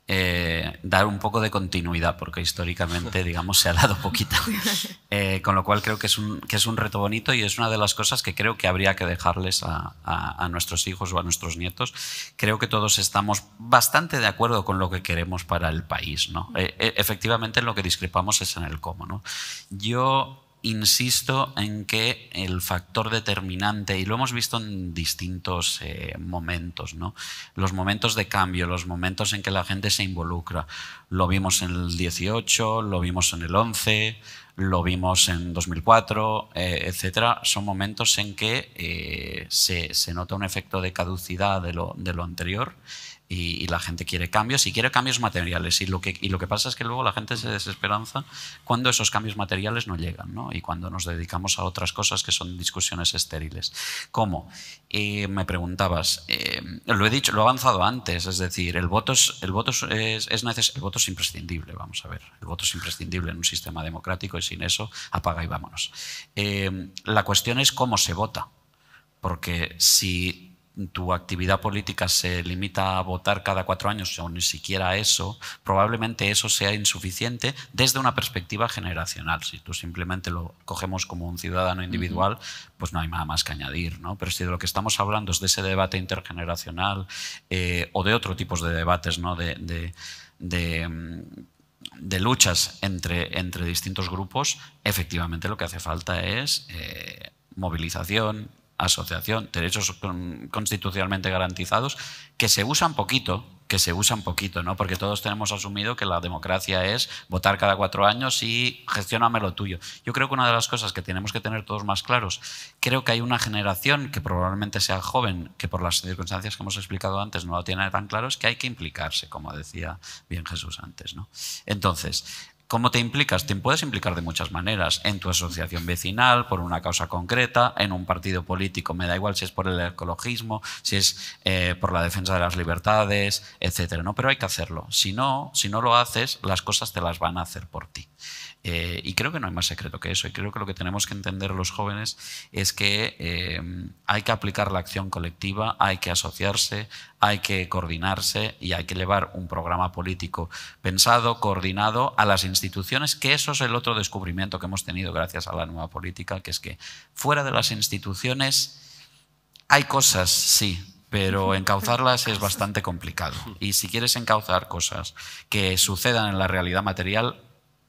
Eh, dar un poco de continuidad, porque históricamente, digamos, se ha dado poquito. Eh, con lo cual creo que es, un, que es un reto bonito y es una de las cosas que creo que habría que dejarles a, nuestros hijos o a nuestros nietos. Creo que todos estamos bastante de acuerdo con lo que queremos para el país. ¿no? efectivamente, en lo que discrepamos es en el cómo. ¿no? Yo insisto en que el factor determinante, y lo hemos visto en distintos eh, momentos, ¿no? los momentos de cambio, los momentos en que la gente se involucra, lo vimos en el 18, lo vimos en el 11, lo vimos en 2004, etc. Eh, etcétera, son momentos en que eh, se, nota un efecto de caducidad de lo anterior y, la gente quiere cambios y quiere cambios materiales. Y lo, que, lo que pasa es que luego la gente se desesperanza cuando esos cambios materiales no llegan y cuando nos dedicamos a otras cosas que son discusiones estériles. ¿Cómo? Eh, me preguntabas, eh, lo he dicho, lo he avanzado antes, es decir, el voto es, el voto es, el voto es imprescindible, vamos a ver, el voto es imprescindible en un sistema democrático y sin eso apaga y vámonos. Eh, la cuestión es cómo se vota, porque si tu actividad política se limita a votar cada cuatro años o ni siquiera eso, probablemente eso sea insuficiente desde una perspectiva generacional. Si tú simplemente lo cogemos como un ciudadano individual, pues no hay nada más que añadir. Pero si de lo que estamos hablando es de ese debate intergeneracional eh, o de otro tipo de debates, ¿no? de, mm, de, luchas entre, entre, distintos grupos, efectivamente lo que hace falta es eh, movilización, asociación, derechos constitucionalmente garantizados, que se usan poquito, que se usan poquito, ¿no? Porque todos tenemos asumido que la democracia es votar cada cuatro años y gestióname lo tuyo. Yo creo que una de las cosas que tenemos que tener todos más claros, creo que hay una generación que probablemente sea joven, que por las circunstancias que hemos explicado antes no lo tiene tan claro, es que hay que implicarse, como decía bien Jesús antes, ¿no? Entonces, ¿Cómo te implicas? Te puedes implicar de muchas maneras, en tu asociación vecinal, por una causa concreta, en un partido político, me da igual si es por el ecologismo, si es eh, por la defensa de las libertades, etc. ¿no? Pero hay que hacerlo. Si no, si no lo haces, las cosas te las van a hacer por ti. Eh, y creo que no hay más secreto que eso. Y creo que lo que tenemos que entender los jóvenes es que eh, hay que aplicar la acción colectiva, hay que asociarse, hay que coordinarse y hay que llevar un programa político pensado, coordinado a las instituciones, que eso es el otro descubrimiento que hemos tenido gracias a la nueva política, que es que fuera de las instituciones hay cosas, sí, pero encauzarlas es bastante complicado. Y si quieres encauzar cosas que sucedan en la realidad material,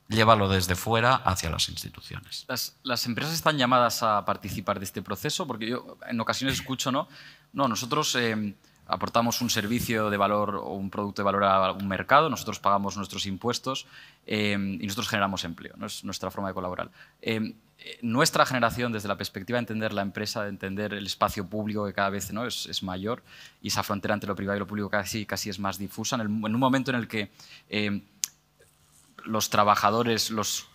llévalo desde fuera hacia las instituciones. Las, empresas están llamadas a participar de este proceso porque yo en ocasiones escucho, ¿no? No, nosotros eh, aportamos un servicio de valor o un producto de valor a un mercado, nosotros pagamos nuestros impuestos eh, y nosotros generamos empleo, es nuestra forma de colaborar. Eh, nuestra generación, desde la perspectiva de entender la empresa, de entender el espacio público que cada vez ¿no? es, mayor y esa frontera entre lo privado y lo público casi, casi es más difusa, en, en un momento en el que los trabajadores, los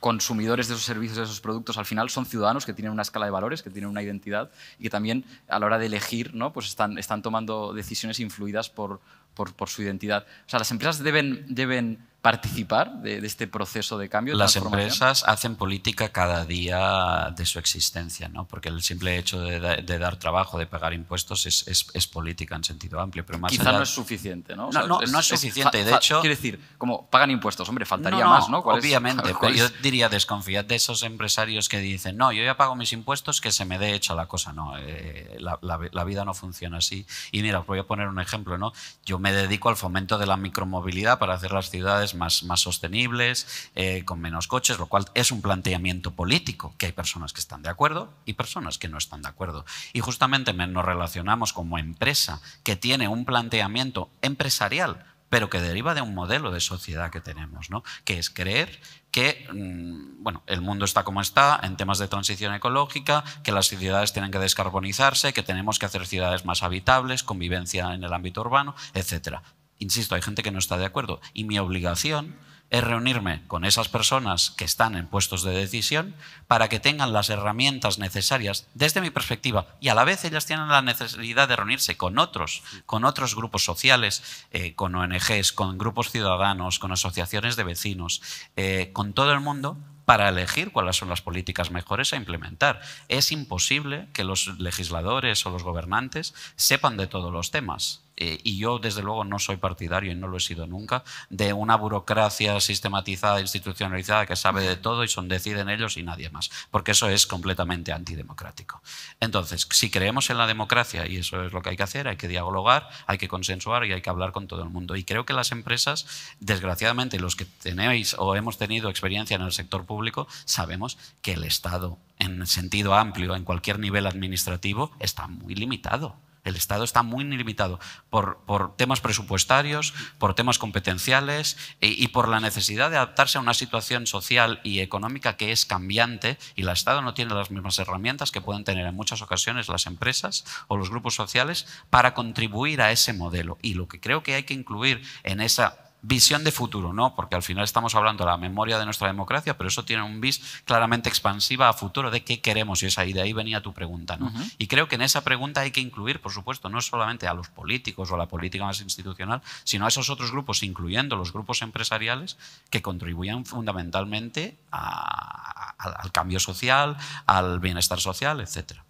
consumidores de esos servicios, de esos productos, al final son ciudadanos que tienen una escala de valores, que tienen una identidad y que también a la hora de elegir ¿no? pues están, tomando decisiones influidas por, por su identidad. O sea, las empresas deben, deben participar de, este proceso de cambio? Las empresas hacen política cada día de su existencia, ¿no? porque el simple hecho de, dar trabajo, de pagar impuestos, es, es, política en sentido amplio. Pero más Quizá no es suficiente, ¿no? no, es, suficiente, de hecho... Quiere decir, como pagan impuestos, hombre, faltaría más, ¿no? obviamente, yo diría desconfiad de esos empresarios que dicen, no, yo ya pago mis impuestos, que se me dé hecha la cosa. No, eh, la, la, vida no funciona así. Y mira, os voy a poner un ejemplo, ¿no? Yo me dedico al fomento de la micromovilidad para hacer las ciudades más, sostenibles, eh, con menos coches, lo cual es un planteamiento político, que hay personas que están de acuerdo y personas que no están de acuerdo. Y justamente nos relacionamos como empresa que tiene un planteamiento empresarial pero que deriva de un modelo de sociedad que tenemos, ¿no? que es creer que mm, bueno, el mundo está como está en temas de transición ecológica, que las ciudades tienen que descarbonizarse, que tenemos que hacer ciudades más habitables, convivencia en el ámbito urbano, etc. Insisto, hay gente que no está de acuerdo. Y mi obligación es reunirme con esas personas que están en puestos de decisión para que tengan las herramientas necesarias desde mi perspectiva y a la vez ellas tienen la necesidad de reunirse con otros, con otros grupos sociales, eh, con ONGs, con grupos ciudadanos, con asociaciones de vecinos, eh, con todo el mundo para elegir cuáles son las políticas mejores a implementar. Es imposible que los legisladores o los gobernantes sepan de todos los temas. Eh, y yo desde luego no soy partidario y no lo he sido nunca, de una burocracia sistematizada, institucionalizada que sabe de todo y son deciden ellos y nadie más, porque eso es completamente antidemocrático. Entonces, si creemos en la democracia, y eso es lo que hay que hacer, hay que dialogar, hay que consensuar y hay que hablar con todo el mundo. Y creo que las empresas, desgraciadamente, los que tenéis o hemos tenido experiencia en el sector público, sabemos que el Estado, en sentido amplio, en cualquier nivel administrativo, está muy limitado. El Estado está muy limitado por, temas presupuestarios, por temas competenciales y, e, y, por la necesidad de adaptarse a una situación social y económica que es cambiante y el Estado no tiene las mismas herramientas que pueden tener en muchas ocasiones las empresas o los grupos sociales para contribuir a ese modelo. Y lo que creo que hay que incluir en esa visión de futuro, ¿no? Porque al final estamos hablando de la memoria de nuestra democracia, pero eso tiene un bis claramente expansiva a futuro de qué queremos y es ahí de ahí venía tu pregunta, ¿no? Y creo que en esa pregunta hay que incluir, por supuesto, no solamente a los políticos o a la política más institucional, sino a esos otros grupos, incluyendo los grupos empresariales que contribuyan fundamentalmente al cambio social, al bienestar social, etcétera.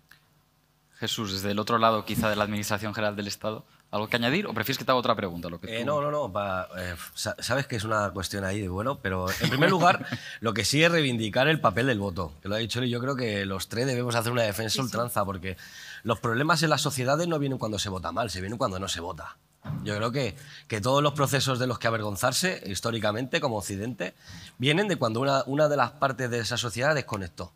Jesús, desde el otro lado quizá de la Administración General del Estado, ¿Algo que añadir o prefieres que te haga otra pregunta? Lo que eh, no, no, no. Eh, sabes que es una cuestión ahí de bueno, pero en primer lugar, lo que sí es reivindicar el papel del voto. Que lo ha dicho y yo creo que los tres debemos hacer una defensa ultranza porque los problemas en las sociedades no vienen cuando se vota mal, se vienen cuando no se vota. Yo creo que, que todos los procesos de los que avergonzarse históricamente como Occidente vienen de cuando una, una de las partes de esa sociedad desconectó.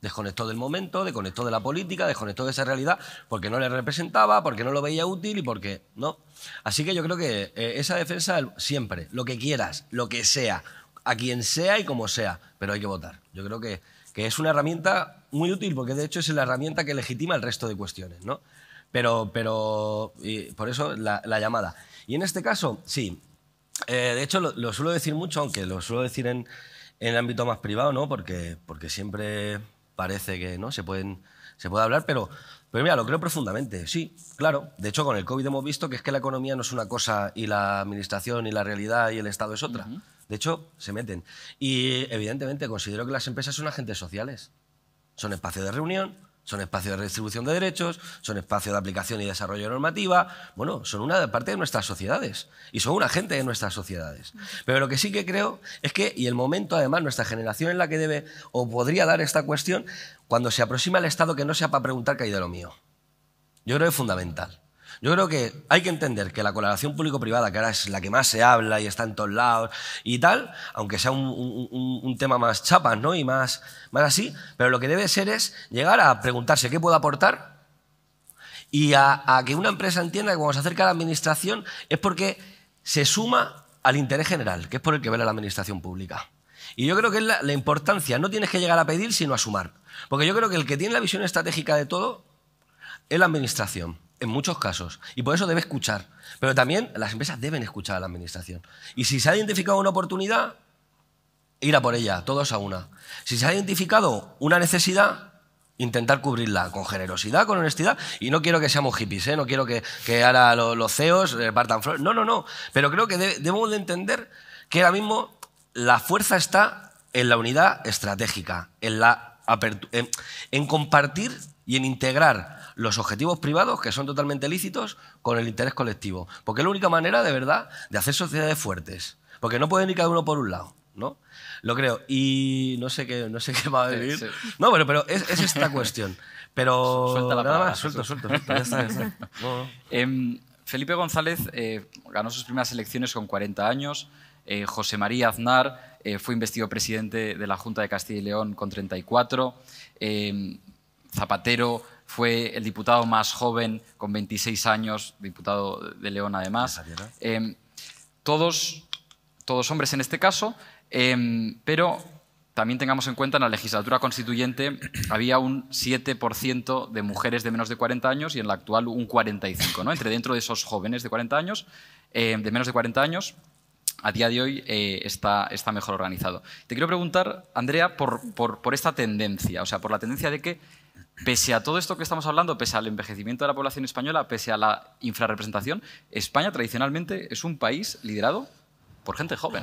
Desconectó del momento, desconectó de la política, desconectó de esa realidad porque no le representaba, porque no lo veía útil y porque no. Así que yo creo que eh, esa defensa siempre, lo que quieras, lo que sea, a quien sea y como sea, pero hay que votar. Yo creo que, que es una herramienta muy útil porque de hecho es la herramienta que legitima el resto de cuestiones, ¿no? Pero, pero por eso la, llamada. Y en este caso, sí. Eh, de hecho, lo, suelo decir mucho, aunque lo suelo decir en, en el ámbito más privado, ¿no? Porque, porque siempre parece que no se pueden se puede hablar, pero, pero mira, lo creo profundamente, sí, claro. De hecho, con el COVID hemos visto que es que la economía no es una cosa y la administración y la realidad y el Estado es otra. De hecho, se meten. Y evidentemente considero que las empresas son agentes sociales. Son espacio de reunión, son espacios de redistribución de derechos, son espacios de aplicación y desarrollo normativa, bueno, son una parte de nuestras sociedades y son un agente de nuestras sociedades. Pero lo que sí que creo es que, y el momento además, nuestra generación en la que debe o podría dar esta cuestión, cuando se aproxima el Estado que no sea para preguntar qué hay de lo mío. Yo creo que es fundamental. Yo creo que hay que entender que la colaboración público-privada, que ahora es la que más se habla y está en todos lados y tal, aunque sea un, tema más chapas ¿no? y más, así, pero lo que debe ser es llegar a preguntarse qué puedo aportar y a, que una empresa entienda que cuando se acerca a la administración es porque se suma al interés general, que es por el que vela la administración pública. Y yo creo que es la, importancia. No tienes que llegar a pedir, sino a sumar. Porque yo creo que el que tiene la visión estratégica de todo es la administración. En muchos casos. Y por eso debe escuchar. Pero también las empresas deben escuchar a la administración. Y si se ha identificado una oportunidad, ir a por ella, todos a una. Si se ha identificado una necesidad, intentar cubrirla con generosidad, con honestidad. Y no quiero que seamos hippies, ¿eh? no quiero que, que ahora los, CEOs partan flores. No, no, no. Pero creo que debemos de entender que ahora mismo la fuerza está en la unidad estratégica, en, la en compartir y en integrar los objetivos privados, que son totalmente lícitos, con el interés colectivo. Porque es la única manera, de verdad, de hacer sociedades fuertes. Porque no puede ir cada uno por un lado, ¿no? Lo creo. Y no sé qué, no sé qué va a decir No, pero, pero es, esta cuestión. Pero suelta la palabra, suelto, suelto, em, Felipe González eh, ganó sus primeras elecciones con 40 años. Eh, José María Aznar eh, fue investido presidente de la Junta de Castilla y León con 34. Em, Zapatero fue el diputado más joven, con 26 años, diputado de León además. Em, todos, todos hombres en este caso, em, pero también tengamos en cuenta en la legislatura constituyente había un 7% de mujeres de menos de 40 años y en la actual un 45%. ¿no? Entre dentro de esos jóvenes de 40 años, em, de menos de 40 años, a día de hoy eh, está, está, mejor organizado. Te quiero preguntar, Andrea, por, por, esta tendencia, o sea, por la tendencia de que Pese a todo esto que estamos hablando, pese al envejecimiento de la población española, pese a la infrarrepresentación, España tradicionalmente es un país liderado por gente joven.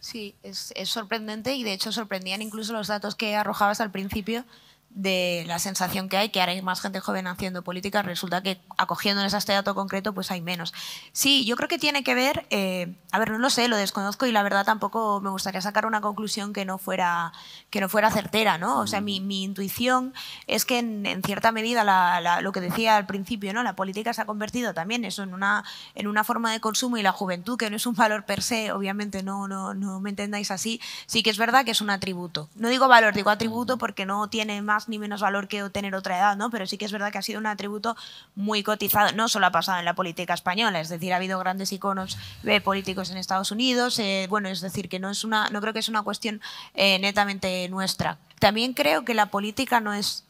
Sí, es, es sorprendente y de hecho sorprendían incluso los datos que arrojabas al principio de la sensación que hay que ahora más gente joven haciendo política, resulta que acogiendo en este dato concreto pues hay menos. Sí, yo creo que tiene que ver, eh, a ver, no lo sé, lo desconozco y la verdad tampoco me gustaría sacar una conclusión que no fuera, que no fuera certera, ¿no? O sea, mi, intuición es que en, cierta medida lo que decía al principio, ¿no? La política se ha convertido también eso en una, en una forma de consumo y la juventud, que no es un valor per se, obviamente no, no, no me entendáis así, sí que es verdad que es un atributo. No digo valor, digo atributo porque no tiene más ni menos valor que tener otra edad, ¿no? Pero sí que es verdad que ha sido un atributo muy cotizado. No solo ha pasado en la política española, es decir, ha habido grandes iconos eh, políticos en Estados Unidos. Eh, bueno, es decir, que no es una, no creo que es una cuestión eh, netamente nuestra. También creo que la política no es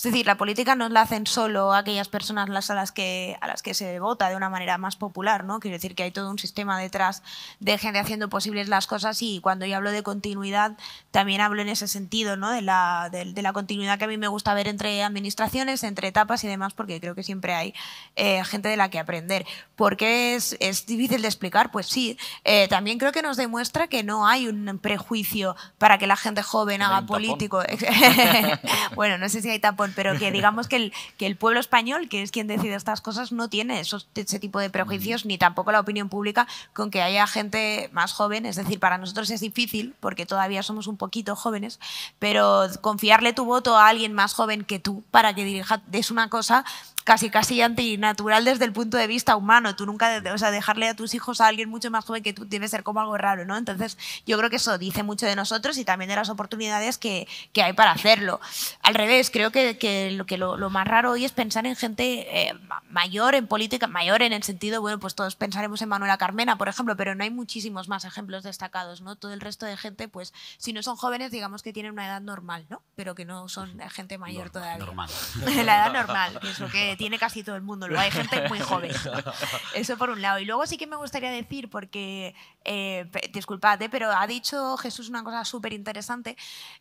es decir, la política no la hacen solo aquellas personas a las que, a las que se vota de una manera más popular, ¿no? Quiero decir que hay todo un sistema detrás de gente haciendo posibles las cosas y cuando yo hablo de continuidad también hablo en ese sentido, ¿no? De la, de, la continuidad que a mí me gusta ver entre administraciones, entre etapas y demás, porque creo que siempre hay eh, gente de la que aprender. ¿Por qué es, difícil de explicar? Pues sí, eh, también creo que nos demuestra que no hay un prejuicio para que la gente joven haga político. bueno, no sé si hay tapón pero que digamos que el, pueblo español, que es quien decide estas cosas, no tiene ese tipo de prejuicios, ni tampoco la opinión pública con que haya gente más joven. Es decir, para nosotros es difícil, porque todavía somos un poquito jóvenes, pero confiarle tu voto a alguien más joven que tú para que dirija es una cosa casi casi antinatural desde el punto de vista humano. Tú nunca, o sea, dejarle a tus hijos a alguien mucho más joven que tú que ser como algo raro, ¿no? Entonces, yo creo que eso dice mucho de nosotros y también de las oportunidades que, que hay para hacerlo. Al revés, creo que, lo, que lo, más raro hoy es pensar en gente eh, mayor, en política, mayor en el sentido, bueno, pues todos pensaremos en Manuela Carmena, por ejemplo, pero no hay muchísimos más ejemplos destacados, ¿no? Todo el resto de gente, pues, si no son jóvenes, digamos que tienen una edad normal, ¿no? Pero que no son gente mayor toda todavía. La edad normal, que es lo que tiene casi todo el mundo, lo hay gente muy joven. Eso por un lado. Y luego sí que me gustaría decir, porque, eh, disculpad, eh, pero ha dicho Jesús una cosa súper interesante,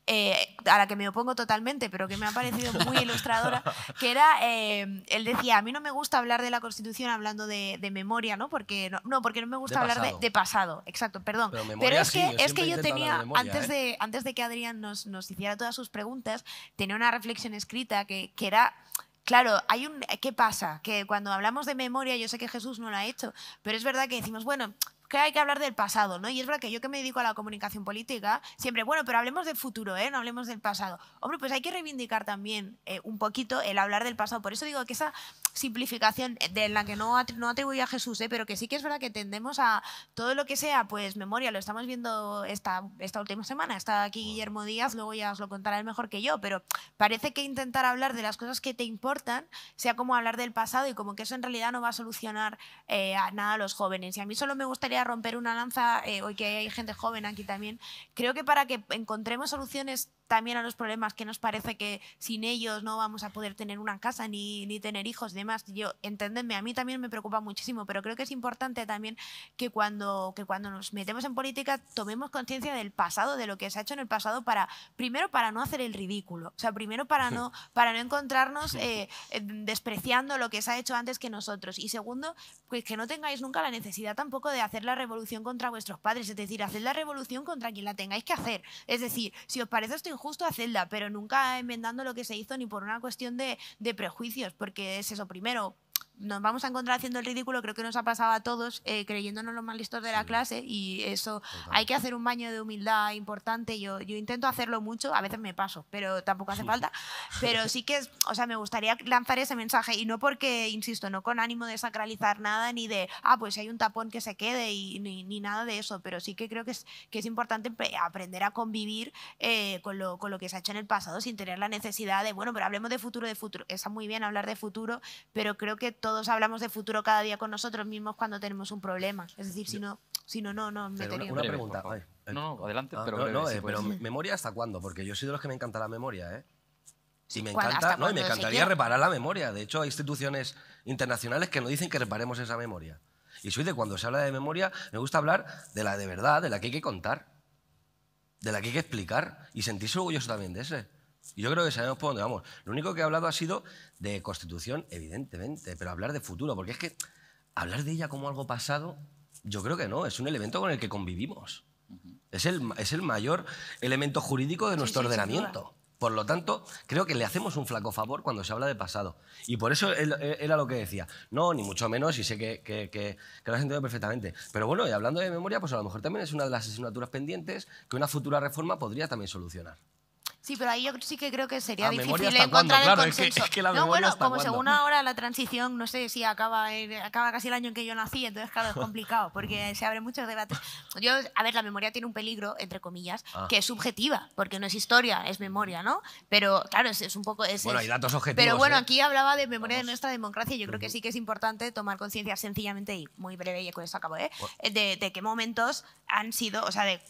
eh, a la que me opongo totalmente, pero que me ha parecido muy ilustradora, que era, eh, él decía, a mí no me gusta hablar de la Constitución hablando de, memoria, ¿no? Porque no, porque no me gusta hablar De, pasado, exacto, perdón. Pero, es que, yo, es que yo tenía, antes, de, antes de que Adrián nos, hiciera todas sus preguntas, tenía una reflexión escrita que, que era Claro, hay un, ¿qué pasa? Que cuando hablamos de memoria, yo sé que Jesús no lo ha hecho, pero es verdad que decimos, bueno, que hay que hablar del pasado, ¿no? Y es verdad que yo que me dedico a la comunicación política, siempre, bueno, pero hablemos del futuro, ¿eh? No hablemos del pasado. Hombre, pues hay que reivindicar también eh, un poquito el hablar del pasado. Por eso digo que esa simplificación eh, de la que no, atribuye a Jesús, ¿eh? pero que sí que es verdad que tendemos a todo lo que sea, pues memoria, lo estamos viendo esta, esta última semana, está aquí Guillermo Díaz, luego ya os lo contará él mejor que yo, pero parece que intentar hablar de las cosas que te importan sea como hablar del pasado y como que eso en realidad no va a solucionar eh, nada a los jóvenes. Y a mí solo me gustaría romper una lanza, eh, hoy que hay gente joven aquí también, creo que para que encontremos soluciones también a los problemas que nos parece que sin ellos no vamos a poder tener una casa ni, ni tener hijos, y demás. Yo, a mí también me preocupa muchísimo, pero creo que es importante también que cuando, que cuando nos metemos en política tomemos conciencia del pasado, de lo que se ha hecho en el pasado, para primero para no hacer el ridículo, o sea, primero para no, para no encontrarnos eh, eh, despreciando lo que se ha hecho antes que nosotros, y segundo, pues que no tengáis nunca la necesidad tampoco de hacer la revolución contra vuestros padres, es decir, hacer la revolución contra quien la tengáis que hacer. Es decir, si os parece esto justo a Zelda, pero nunca enmendando lo que se hizo ni por una cuestión de, de prejuicios, porque es eso, primero, nos vamos a encontrar haciendo el ridículo, creo que nos ha pasado a todos, eh, creyéndonos los más listos de la clase y eso hay que hacer un baño de humildad importante. Yo, yo intento hacerlo mucho, a veces me paso, pero tampoco hace falta. Pero sí que, o sea, me gustaría lanzar ese mensaje y no porque, insisto, no con ánimo de sacralizar nada ni de, ah, pues hay un tapón que se quede y ni, nada de eso, pero sí que creo que es, que es importante aprender a convivir eh, con, lo, con lo que se ha hecho en el pasado sin tener la necesidad de, bueno, pero hablemos de futuro, de futuro. Está muy bien hablar de futuro, pero creo que todo todos hablamos de futuro cada día con nosotros mismos cuando tenemos un problema. Es decir, si no, si no, no, no me Una, una pregunta. No, adelante, pero. memoria hasta cuándo, porque yo soy de los que me encanta la memoria, ¿eh? Y me encanta, no, y me encantaría reparar la memoria. De hecho, hay instituciones internacionales que no dicen que reparemos esa memoria. Y soy de cuando se habla de memoria, me gusta hablar de la de verdad, de la que hay que contar, de la que hay que explicar y sentirse orgulloso también de ese. Y yo creo que sabemos por dónde vamos. Lo único que he hablado ha sido de constitución, evidentemente, pero hablar de futuro, porque es que hablar de ella como algo pasado, yo creo que no, es un elemento con el que convivimos. es, el, mayor elemento jurídico de nuestro ordenamiento. Por lo tanto, creo que le hacemos un flaco favor cuando se habla de pasado. Y por eso era lo que decía. No, ni mucho menos, y sé que, que, que, que, lo has entendido perfectamente. Pero bueno, y hablando de memoria, pues a lo mejor también es una de las asignaturas pendientes que una futura reforma podría también solucionar. Sí, pero ahí yo sí que creo que sería difícil encontrar el consenso. Es que, es que no, bueno, como según ahora la transición, no sé si acaba, acaba casi el año en que yo nací, entonces claro, es complicado porque se abren muchos debates. Yo, a ver, la memoria tiene un peligro, entre comillas, ah. que es subjetiva, porque no es historia, es memoria, ¿no? Pero claro, es, un poco... Es, bueno, hay datos objetivos. Pero bueno, ¿eh? aquí hablaba de memoria de nuestra democracia y yo creo que sí que es importante tomar conciencia sencillamente, y muy breve y con eso acabo, ¿eh? De, de qué momentos han sido, o sea, de,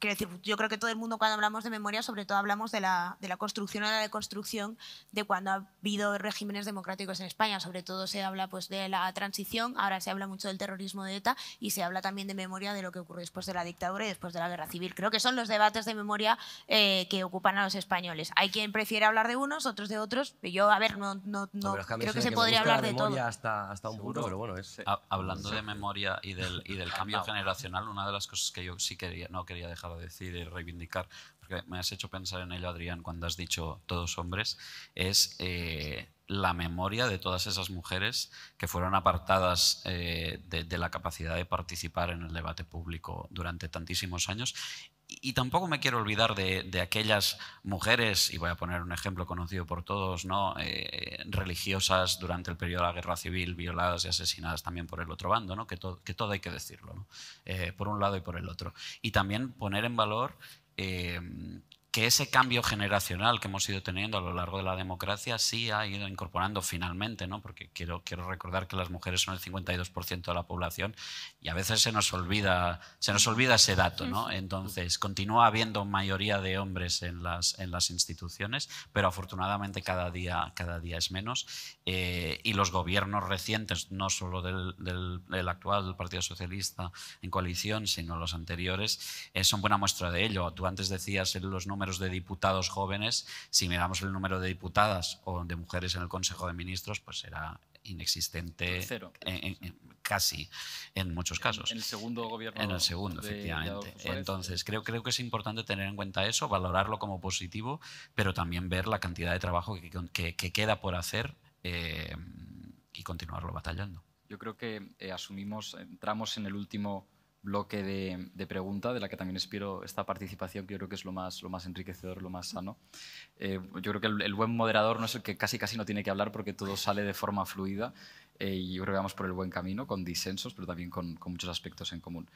quiero decir, yo creo que todo el mundo cuando hablamos de memoria sobre todo hablamos de la, de la construcción a la deconstrucción de cuando ha habido regímenes democráticos en España. Sobre todo se habla pues, de la transición, ahora se habla mucho del terrorismo de ETA y se habla también de memoria de lo que ocurrió después de la dictadura y después de la guerra civil. Creo que son los debates de memoria eh, que ocupan a los españoles. Hay quien prefiere hablar de unos, otros de otros. Yo, a ver, no, no, creo que, se podría hablar de todo. hasta un pero bueno, es... hablando de memoria y del, y del cambio generacional, una de las cosas que yo sí quería, no quería dejar de decir y reivindicar me has hecho pensar en ello, Adrián, cuando has dicho todos hombres, es eh, la memoria de todas esas mujeres que fueron apartadas eh, de, la capacidad de participar en el debate público durante tantísimos años. Y, tampoco me quiero olvidar de, aquellas mujeres, y voy a poner un ejemplo conocido por todos, ¿no? Eh, religiosas durante el periodo de la guerra civil, violadas y asesinadas también por el otro bando, ¿no? que, que todo hay que decirlo, por un lado y por el otro. Y también poner en valor eh, que ese cambio generacional que hemos ido teniendo a lo largo de la democracia sí ha ido incorporando finalmente, ¿no? porque quiero, quiero recordar que las mujeres son el 52% de la población y a veces se nos olvida, se nos olvida ese dato. ¿no? Entonces, continúa habiendo mayoría de hombres en las, en las instituciones, pero afortunadamente cada día, cada día es menos. Eh, y los gobiernos recientes, no solo del, del, actual del Partido Socialista en coalición, sino los anteriores, eh, son buena muestra de ello. Tú antes decías los números de diputados jóvenes, si miramos el número de diputadas o de mujeres en el Consejo de Ministros, pues era inexistente pues casi en muchos casos. En, el segundo gobierno. En el segundo, efectivamente. Entonces, eh, creo, pues creo que es importante tener en cuenta eso, valorarlo como positivo, pero también ver la cantidad de trabajo que, que, queda por hacer eh, y continuarlo batallando. Yo creo que eh, asumimos, entramos en el último bloque de, de, pregunta, de la que también espero esta participación, que yo creo que es lo más, lo más enriquecedor, lo más sano. Eh, yo creo que el, buen moderador no es el que casi casi no tiene que hablar porque todo sale de forma fluida eh, y yo creo que vamos por el buen camino, con disensos, pero también con, con muchos aspectos en común.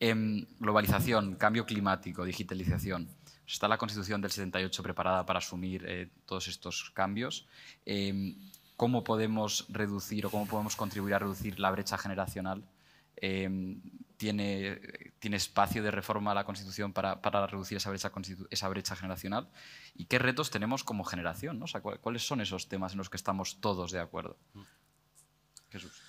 Em, globalización, cambio climático, digitalización. Está la Constitución del 78 preparada para asumir eh, todos estos cambios em, cómo podemos reducir o cómo podemos contribuir a reducir la brecha generacional. Em, tiene, tiene espacio de reforma a la Constitución para, reducir esa brecha, generacional y qué retos tenemos como generación. ¿no? ¿Cuáles son esos temas en los que estamos todos de acuerdo? Mm. Jesús.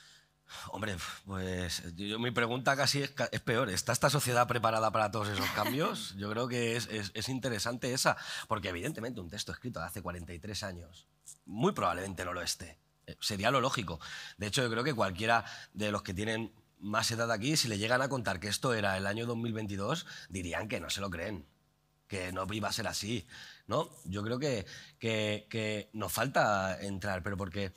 Hombre, pues mi pregunta casi es, peor. ¿Está esta sociedad preparada para todos esos cambios? Yo creo que es, es, interesante esa, porque evidentemente un texto escrito hace 43 años muy probablemente no lo esté. Eh, sería lo lógico. De hecho, yo creo que cualquiera de los que tienen más edad aquí, si le llegan a contar que esto era el año 2022, dirían que no se lo creen, que no iba a ser así. ¿no? Yo creo que, que, nos falta entrar, pero porque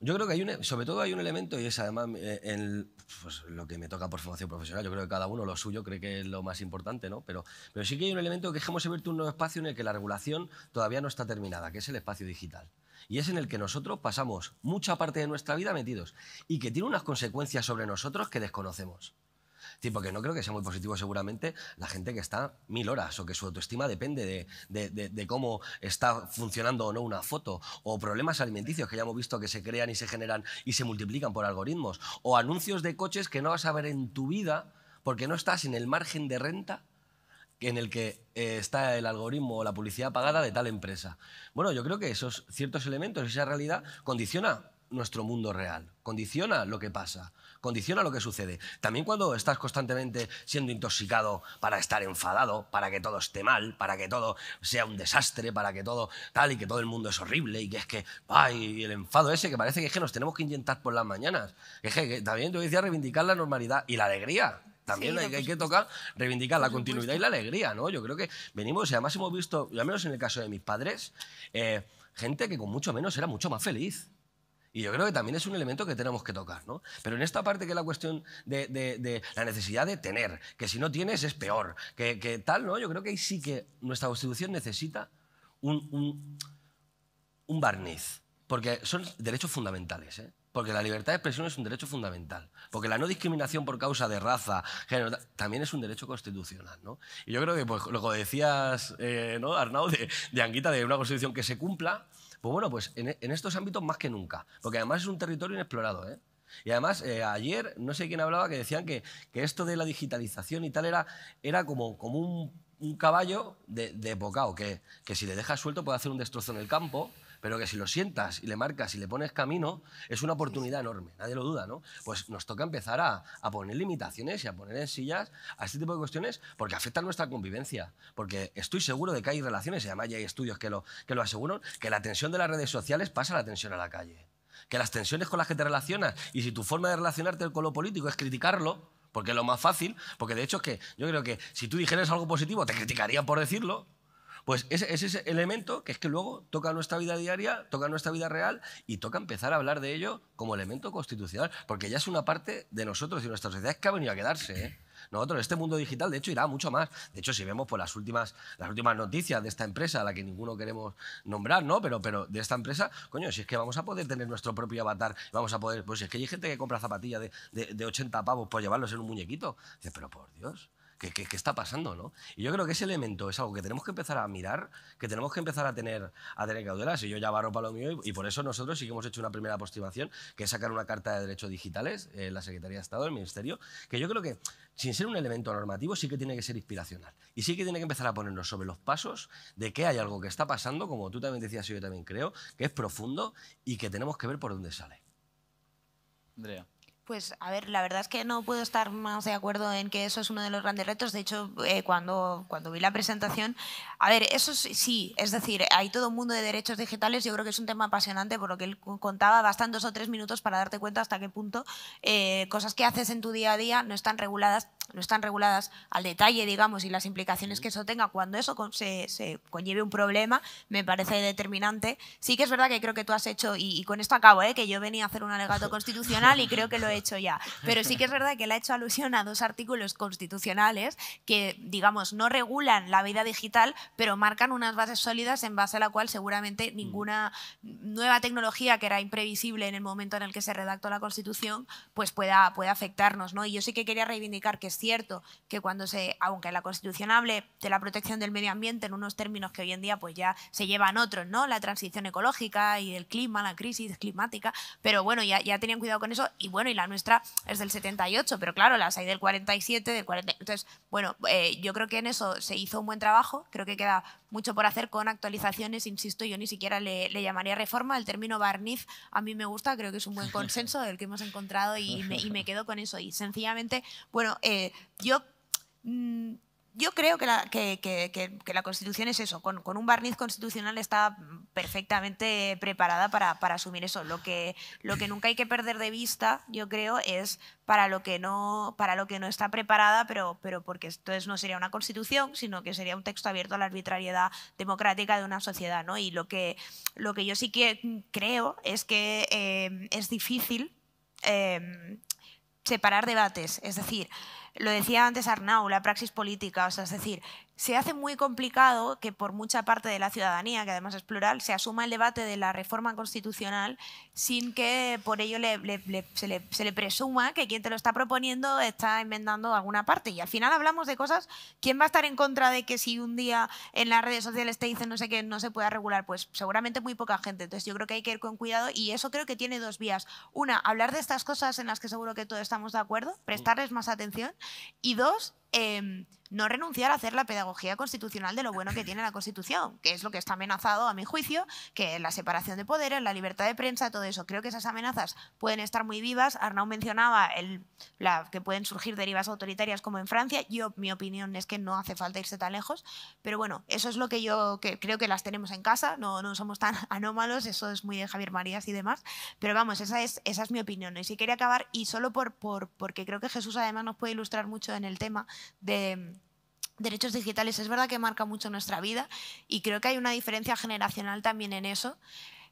yo creo que hay un, sobre todo hay un elemento, y es además eh, pues, lo que me toca por formación profesional, yo creo que cada uno lo suyo cree que es lo más importante, ¿no? pero, pero sí que hay un elemento que dejemos ver un nuevo espacio en el que la regulación todavía no está terminada, que es el espacio digital y es en el que nosotros pasamos mucha parte de nuestra vida metidos y que tiene unas consecuencias sobre nosotros que desconocemos. Tipo que no creo que sea muy positivo seguramente la gente que está mil horas o que su autoestima depende de, de, cómo está funcionando o no una foto o problemas alimenticios que ya hemos visto que se crean y se generan y se multiplican por algoritmos o anuncios de coches que no vas a ver en tu vida porque no estás en el margen de renta en el que eh, está el algoritmo o la publicidad pagada de tal empresa. Bueno, yo creo que esos ciertos elementos, esa realidad, condiciona nuestro mundo real, condiciona lo que pasa, condiciona lo que sucede. También cuando estás constantemente siendo intoxicado para estar enfadado, para que todo esté mal, para que todo sea un desastre, para que todo tal y que todo el mundo es horrible y que es que, ay, el enfado ese que parece que, es que nos tenemos que inyectar por las mañanas. Es que, que también te decía reivindicar la normalidad y la alegría. También hay, que tocar, reivindicar la continuidad y la alegría, ¿no? Yo creo que venimos y además hemos visto, al menos en el caso de mis padres, eh, gente que con mucho menos era mucho más feliz. Y yo creo que también es un elemento que tenemos que tocar, ¿no? Pero en esta parte que es la cuestión de, la necesidad de tener, que si no tienes es peor, que, tal, ¿no? Yo creo que ahí sí que nuestra Constitución necesita un, un barniz, porque son derechos fundamentales, ¿eh? porque la libertad de expresión es un derecho fundamental, porque la no discriminación por causa de raza, género, también es un derecho constitucional. ¿no? Y yo creo que pues, lo que decías, eh, Arnau, de, Anguita, de una constitución que se cumpla, pues bueno, pues en, estos ámbitos más que nunca, porque además es un territorio inexplorado. ¿eh? Y además, eh, ayer no sé quién hablaba que decían que, esto de la digitalización y tal era, era como, como un, caballo de, de bocao, que, que si le dejas suelto puede hacer un destrozo en el campo, pero que si lo sientas y le marcas y le pones camino, es una oportunidad enorme, nadie lo duda, ¿no? Pues nos toca empezar a, poner limitaciones y a poner en sillas a este tipo de cuestiones porque afectan nuestra convivencia, porque estoy seguro de que hay relaciones, y además ya hay estudios que lo, que lo aseguran, que la tensión de las redes sociales pasa la tensión a la calle, que las tensiones con las que te relacionas y si tu forma de relacionarte con lo político es criticarlo, porque es lo más fácil, porque de hecho es que yo creo que si tú dijeras algo positivo te criticarían por decirlo, pues ese, es ese elemento que es que luego toca nuestra vida diaria, toca nuestra vida real y toca empezar a hablar de ello como elemento constitucional, porque ya es una parte de nosotros y nuestra sociedad que ha venido a quedarse. ¿eh? Nosotros, este mundo digital, de hecho, irá mucho más. De hecho, si vemos por pues, las, últimas, las últimas noticias de esta empresa, a la que ninguno queremos nombrar, ¿no? Pero, pero de esta empresa, coño, si es que vamos a poder tener nuestro propio avatar, vamos a poder. Pues si es que hay gente que compra zapatillas de, de, 80 pavos por llevarlos en un muñequito. Dice, pero por Dios. ¿Qué, está pasando? ¿no? Y yo creo que ese elemento es algo que tenemos que empezar a mirar, que tenemos que empezar a tener, a tener caudelas. Y yo ya barro para lo mío y, por eso nosotros sí que hemos hecho una primera aproximación, que es sacar una carta de derechos digitales en eh, la Secretaría de Estado, el Ministerio, que yo creo que sin ser un elemento normativo sí que tiene que ser inspiracional. Y sí que tiene que empezar a ponernos sobre los pasos de que hay algo que está pasando, como tú también decías y yo también creo, que es profundo y que tenemos que ver por dónde sale. Andrea. Pues a ver, la verdad es que no puedo estar más de acuerdo en que eso es uno de los grandes retos. De hecho, eh, cuando, cuando vi la presentación, a ver, eso sí, es decir, hay todo un mundo de derechos digitales, yo creo que es un tema apasionante, por lo que él contaba, bastan dos o tres minutos para darte cuenta hasta qué punto eh, cosas que haces en tu día a día no están reguladas no están reguladas al detalle, digamos, y las implicaciones que eso tenga cuando eso se, conlleve un problema, me parece determinante. Sí que es verdad que creo que tú has hecho, y, con esto acabo, ¿eh? que yo venía a hacer un alegato constitucional y creo que lo he hecho ya, pero sí que es verdad que él ha hecho alusión a dos artículos constitucionales que, digamos, no regulan la vida digital, pero marcan unas bases sólidas en base a la cual seguramente mm. ninguna nueva tecnología que era imprevisible en el momento en el que se redactó la Constitución, pues pueda, pueda afectarnos. ¿no? Y yo sí que quería reivindicar que cierto que cuando se, aunque la Constitución hable de la protección del medio ambiente en unos términos que hoy en día pues ya se llevan otros, ¿no? La transición ecológica y del clima, la crisis climática, pero bueno, ya, ya tenían cuidado con eso y bueno, y la nuestra es del 78, pero claro, las hay del 47, del 40, entonces, bueno, eh, yo creo que en eso se hizo un buen trabajo, creo que queda mucho por hacer con actualizaciones, insisto, yo ni siquiera le, llamaría reforma, el término barniz a mí me gusta, creo que es un buen consenso el que hemos encontrado y me, quedo con eso. Y sencillamente, bueno, eh, yo... Mm, yo creo que la, que, la, Constitución es eso, con, un barniz constitucional está perfectamente preparada para, asumir eso. Lo que, lo que nunca hay que perder de vista, yo creo, es para lo que no, para lo que no está preparada, pero, pero porque entonces no sería una Constitución, sino que sería un texto abierto a la arbitrariedad democrática de una sociedad. ¿no? Y lo que, lo que yo sí que creo es que eh, es difícil eh, separar debates. Es decir, lo decía antes Arnau, la praxis política, o sea, es decir, se hace muy complicado que por mucha parte de la ciudadanía, que además es plural, se asuma el debate de la reforma constitucional sin que por ello se, le, presuma que quien te lo está proponiendo está enmendando alguna parte. Y al final hablamos de cosas, ¿quién va a estar en contra de que si un día en las redes sociales te dicen no sé qué, no se pueda regular? Pues seguramente muy poca gente. Entonces yo creo que hay que ir con cuidado y eso creo que tiene dos vías. Una, hablar de estas cosas en las que seguro que todos estamos de acuerdo, prestarles más atención y dos, eh, no renunciar a hacer la pedagogía constitucional de lo bueno que tiene la Constitución, que es lo que está amenazado, a mi juicio, que la separación de poderes, la libertad de prensa, todo eso. Creo que esas amenazas pueden estar muy vivas. Arnaud mencionaba el, la, que pueden surgir derivas autoritarias como en Francia. Yo, mi opinión es que no hace falta irse tan lejos, pero bueno, eso es lo que yo creo que las tenemos en casa, no, no somos tan anómalos, eso es muy de Javier Marías y demás, pero vamos, esa es, esa es mi opinión. Y si quería acabar, y solo por, por, porque creo que Jesús además nos puede ilustrar mucho en el tema de derechos digitales es verdad que marca mucho nuestra vida y creo que hay una diferencia generacional también en eso,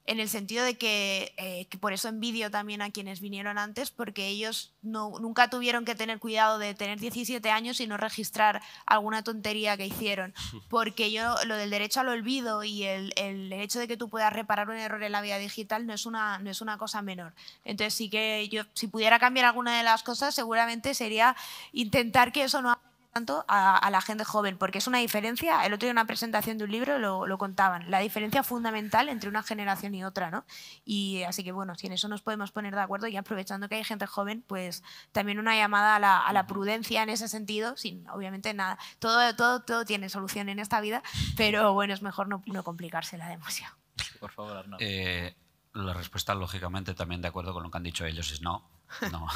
en el sentido de que, eh, por eso envidio también a quienes vinieron antes, porque ellos nunca tuvieron que tener cuidado de tener 17 años y no registrar alguna tontería que hicieron, porque yo lo del derecho al olvido y el, el hecho de que tú puedas reparar un error en la vida digital no es una, no es una cosa menor. Entonces sí que yo, si pudiera cambiar alguna de las cosas, seguramente sería intentar que eso no tanto a, la gente joven, porque es una diferencia, el otro día en una presentación de un libro lo, contaban, la diferencia fundamental entre una generación y otra, ¿no? Y así que bueno, si en eso nos podemos poner de acuerdo y aprovechando que hay gente joven, pues también una llamada a la, prudencia en ese sentido, sin obviamente nada, todo, todo, todo tiene solución en esta vida, pero bueno, es mejor no, no complicársela demasiado. Por favor, eh, la respuesta, lógicamente, también de acuerdo con lo que han dicho ellos, es no No,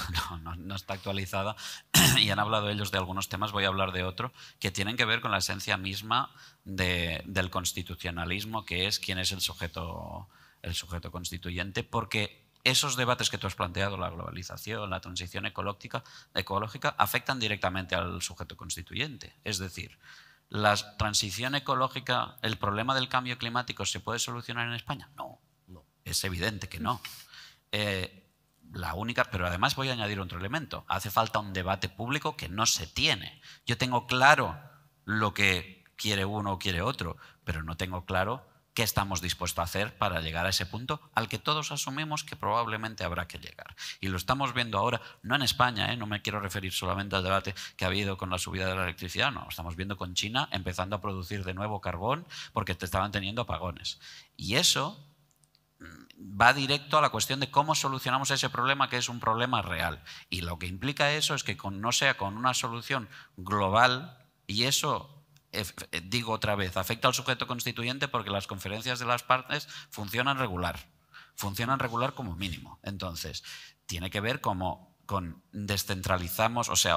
no, está actualizada. y han hablado ellos de algunos temas, voy a hablar de otro, que tienen que ver con la esencia misma del constitucionalismo, que es quién es el sujeto, el sujeto constituyente, porque esos debates que tú has planteado, la globalización, la transición ecológica, ecológica afectan directamente al sujeto constituyente. Es decir, la transición ecológica, el problema del cambio climático, ¿se puede solucionar en España? No, es evidente que no. Eh, la única, pero además voy a añadir otro elemento. Hace falta un debate público que no se tiene. Yo tengo claro lo que quiere uno o quiere otro, pero no tengo claro qué estamos dispuestos a hacer para llegar a ese punto al que todos asumimos que probablemente habrá que llegar. Y lo estamos viendo ahora, no en España, ¿eh? no me quiero referir solamente al debate que ha habido con la subida de la electricidad, no, estamos viendo con China empezando a producir de nuevo carbón porque te estaban teniendo apagones. Y eso va directo a la cuestión de cómo solucionamos ese problema que es un problema real. Y lo que implica eso es que no sea con una solución global, y eso, eh, eh, digo otra vez, afecta al sujeto constituyente porque las conferencias de las partes funcionan regular, funcionan regular como mínimo. Entonces, tiene que ver cómo con descentralizamos, o sea,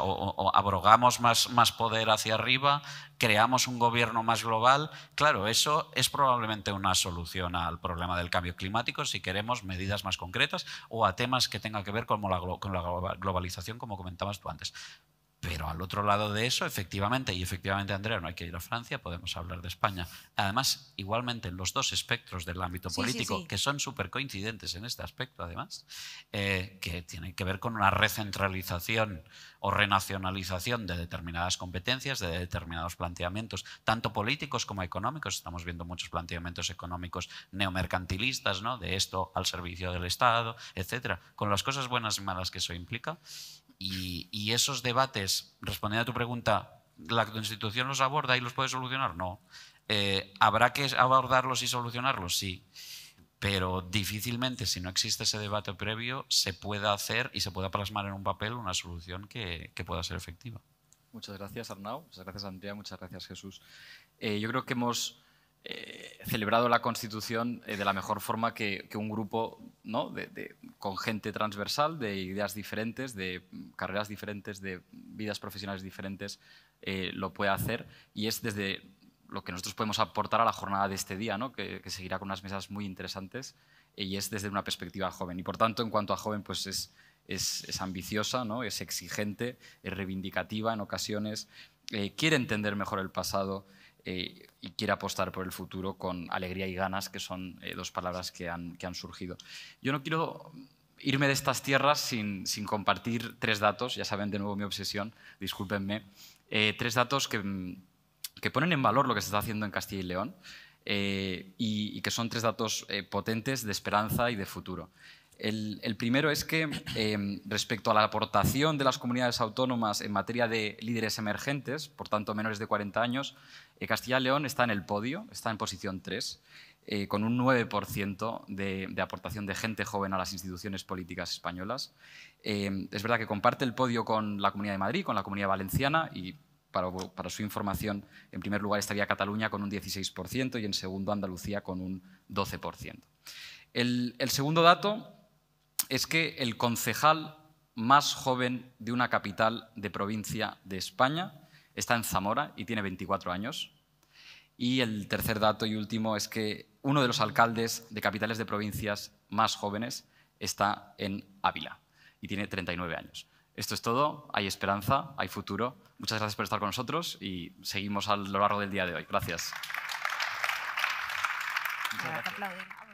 abrogamos más, más, poder hacia arriba, creamos un gobierno más global. Claro, eso es probablemente una solución al problema del cambio climático si queremos medidas más concretas o a temas que tengan que ver con la globalización, como comentabas tú antes. Pero al otro lado de eso, efectivamente, y efectivamente, Andrea, no hay que ir a Francia, podemos hablar de España. Además, igualmente, en los dos espectros del ámbito político, que son súper coincidentes en este aspecto, además, eh, que tienen que ver con una recentralización o renacionalización de determinadas competencias, de determinados planteamientos, tanto políticos como económicos. Estamos viendo muchos planteamientos económicos neomercantilistas, ¿no? de esto al servicio del Estado, etcétera, con las cosas buenas y malas que eso implica. Y, esos debates, respondiendo a tu pregunta, ¿la Constitución los aborda y los puede solucionar? No. Eh, ¿Habrá que abordarlos y solucionarlos? Sí. Pero difícilmente, si no existe ese debate previo, se pueda hacer y se pueda plasmar en un papel una solución que, pueda ser efectiva. Muchas gracias, Arnau. Muchas gracias, Andrea. Muchas gracias, Jesús. Eh, yo creo que hemos eh, celebrado la Constitución eh, de la mejor forma que, un grupo con gente transversal, de ideas diferentes, de carreras diferentes, de vidas profesionales diferentes, eh, lo puede hacer. Y es desde lo que nosotros podemos aportar a la jornada de este día, que, seguirá con unas mesas muy interesantes, y es desde una perspectiva joven. Y por tanto, en cuanto a joven, pues es, ambiciosa, es exigente, es reivindicativa en ocasiones, quiere entender mejor el pasado. Eh, y quiere apostar por el futuro con alegría y ganas, que son eh, dos palabras que han, que han, surgido. Yo no quiero irme de estas tierras sin, sin compartir tres datos, ya saben de nuevo mi obsesión, discúlpenme, eh, tres datos que, mm, que ponen en valor lo que se está haciendo en Castilla y León. y, que son tres datos potentes de esperanza y de futuro. El, el primero es que respecto a la aportación de las comunidades autónomas en materia de líderes emergentes, por tanto menores de 40 años, Castilla y León está en el podio, está en posición 3, eh, con un 9% de, aportación de gente joven a las instituciones políticas españolas. Eh, es verdad que comparte el podio con la Comunidad de Madrid, con la Comunidad Valenciana y para, su información, en primer lugar estaría Cataluña con un 16% y en segundo Andalucía con un 12%. El, el segundo dato es que el concejal más joven de una capital de provincia de España Está en Zamora y tiene 24 años. Y el tercer dato y último es que uno de los alcaldes de capitales de provincias más jóvenes está en Ávila y tiene 39 años. Esto es todo, hay esperanza, hay futuro. Muchas gracias por estar con nosotros y seguimos a lo largo del día de hoy. Gracias. gracias.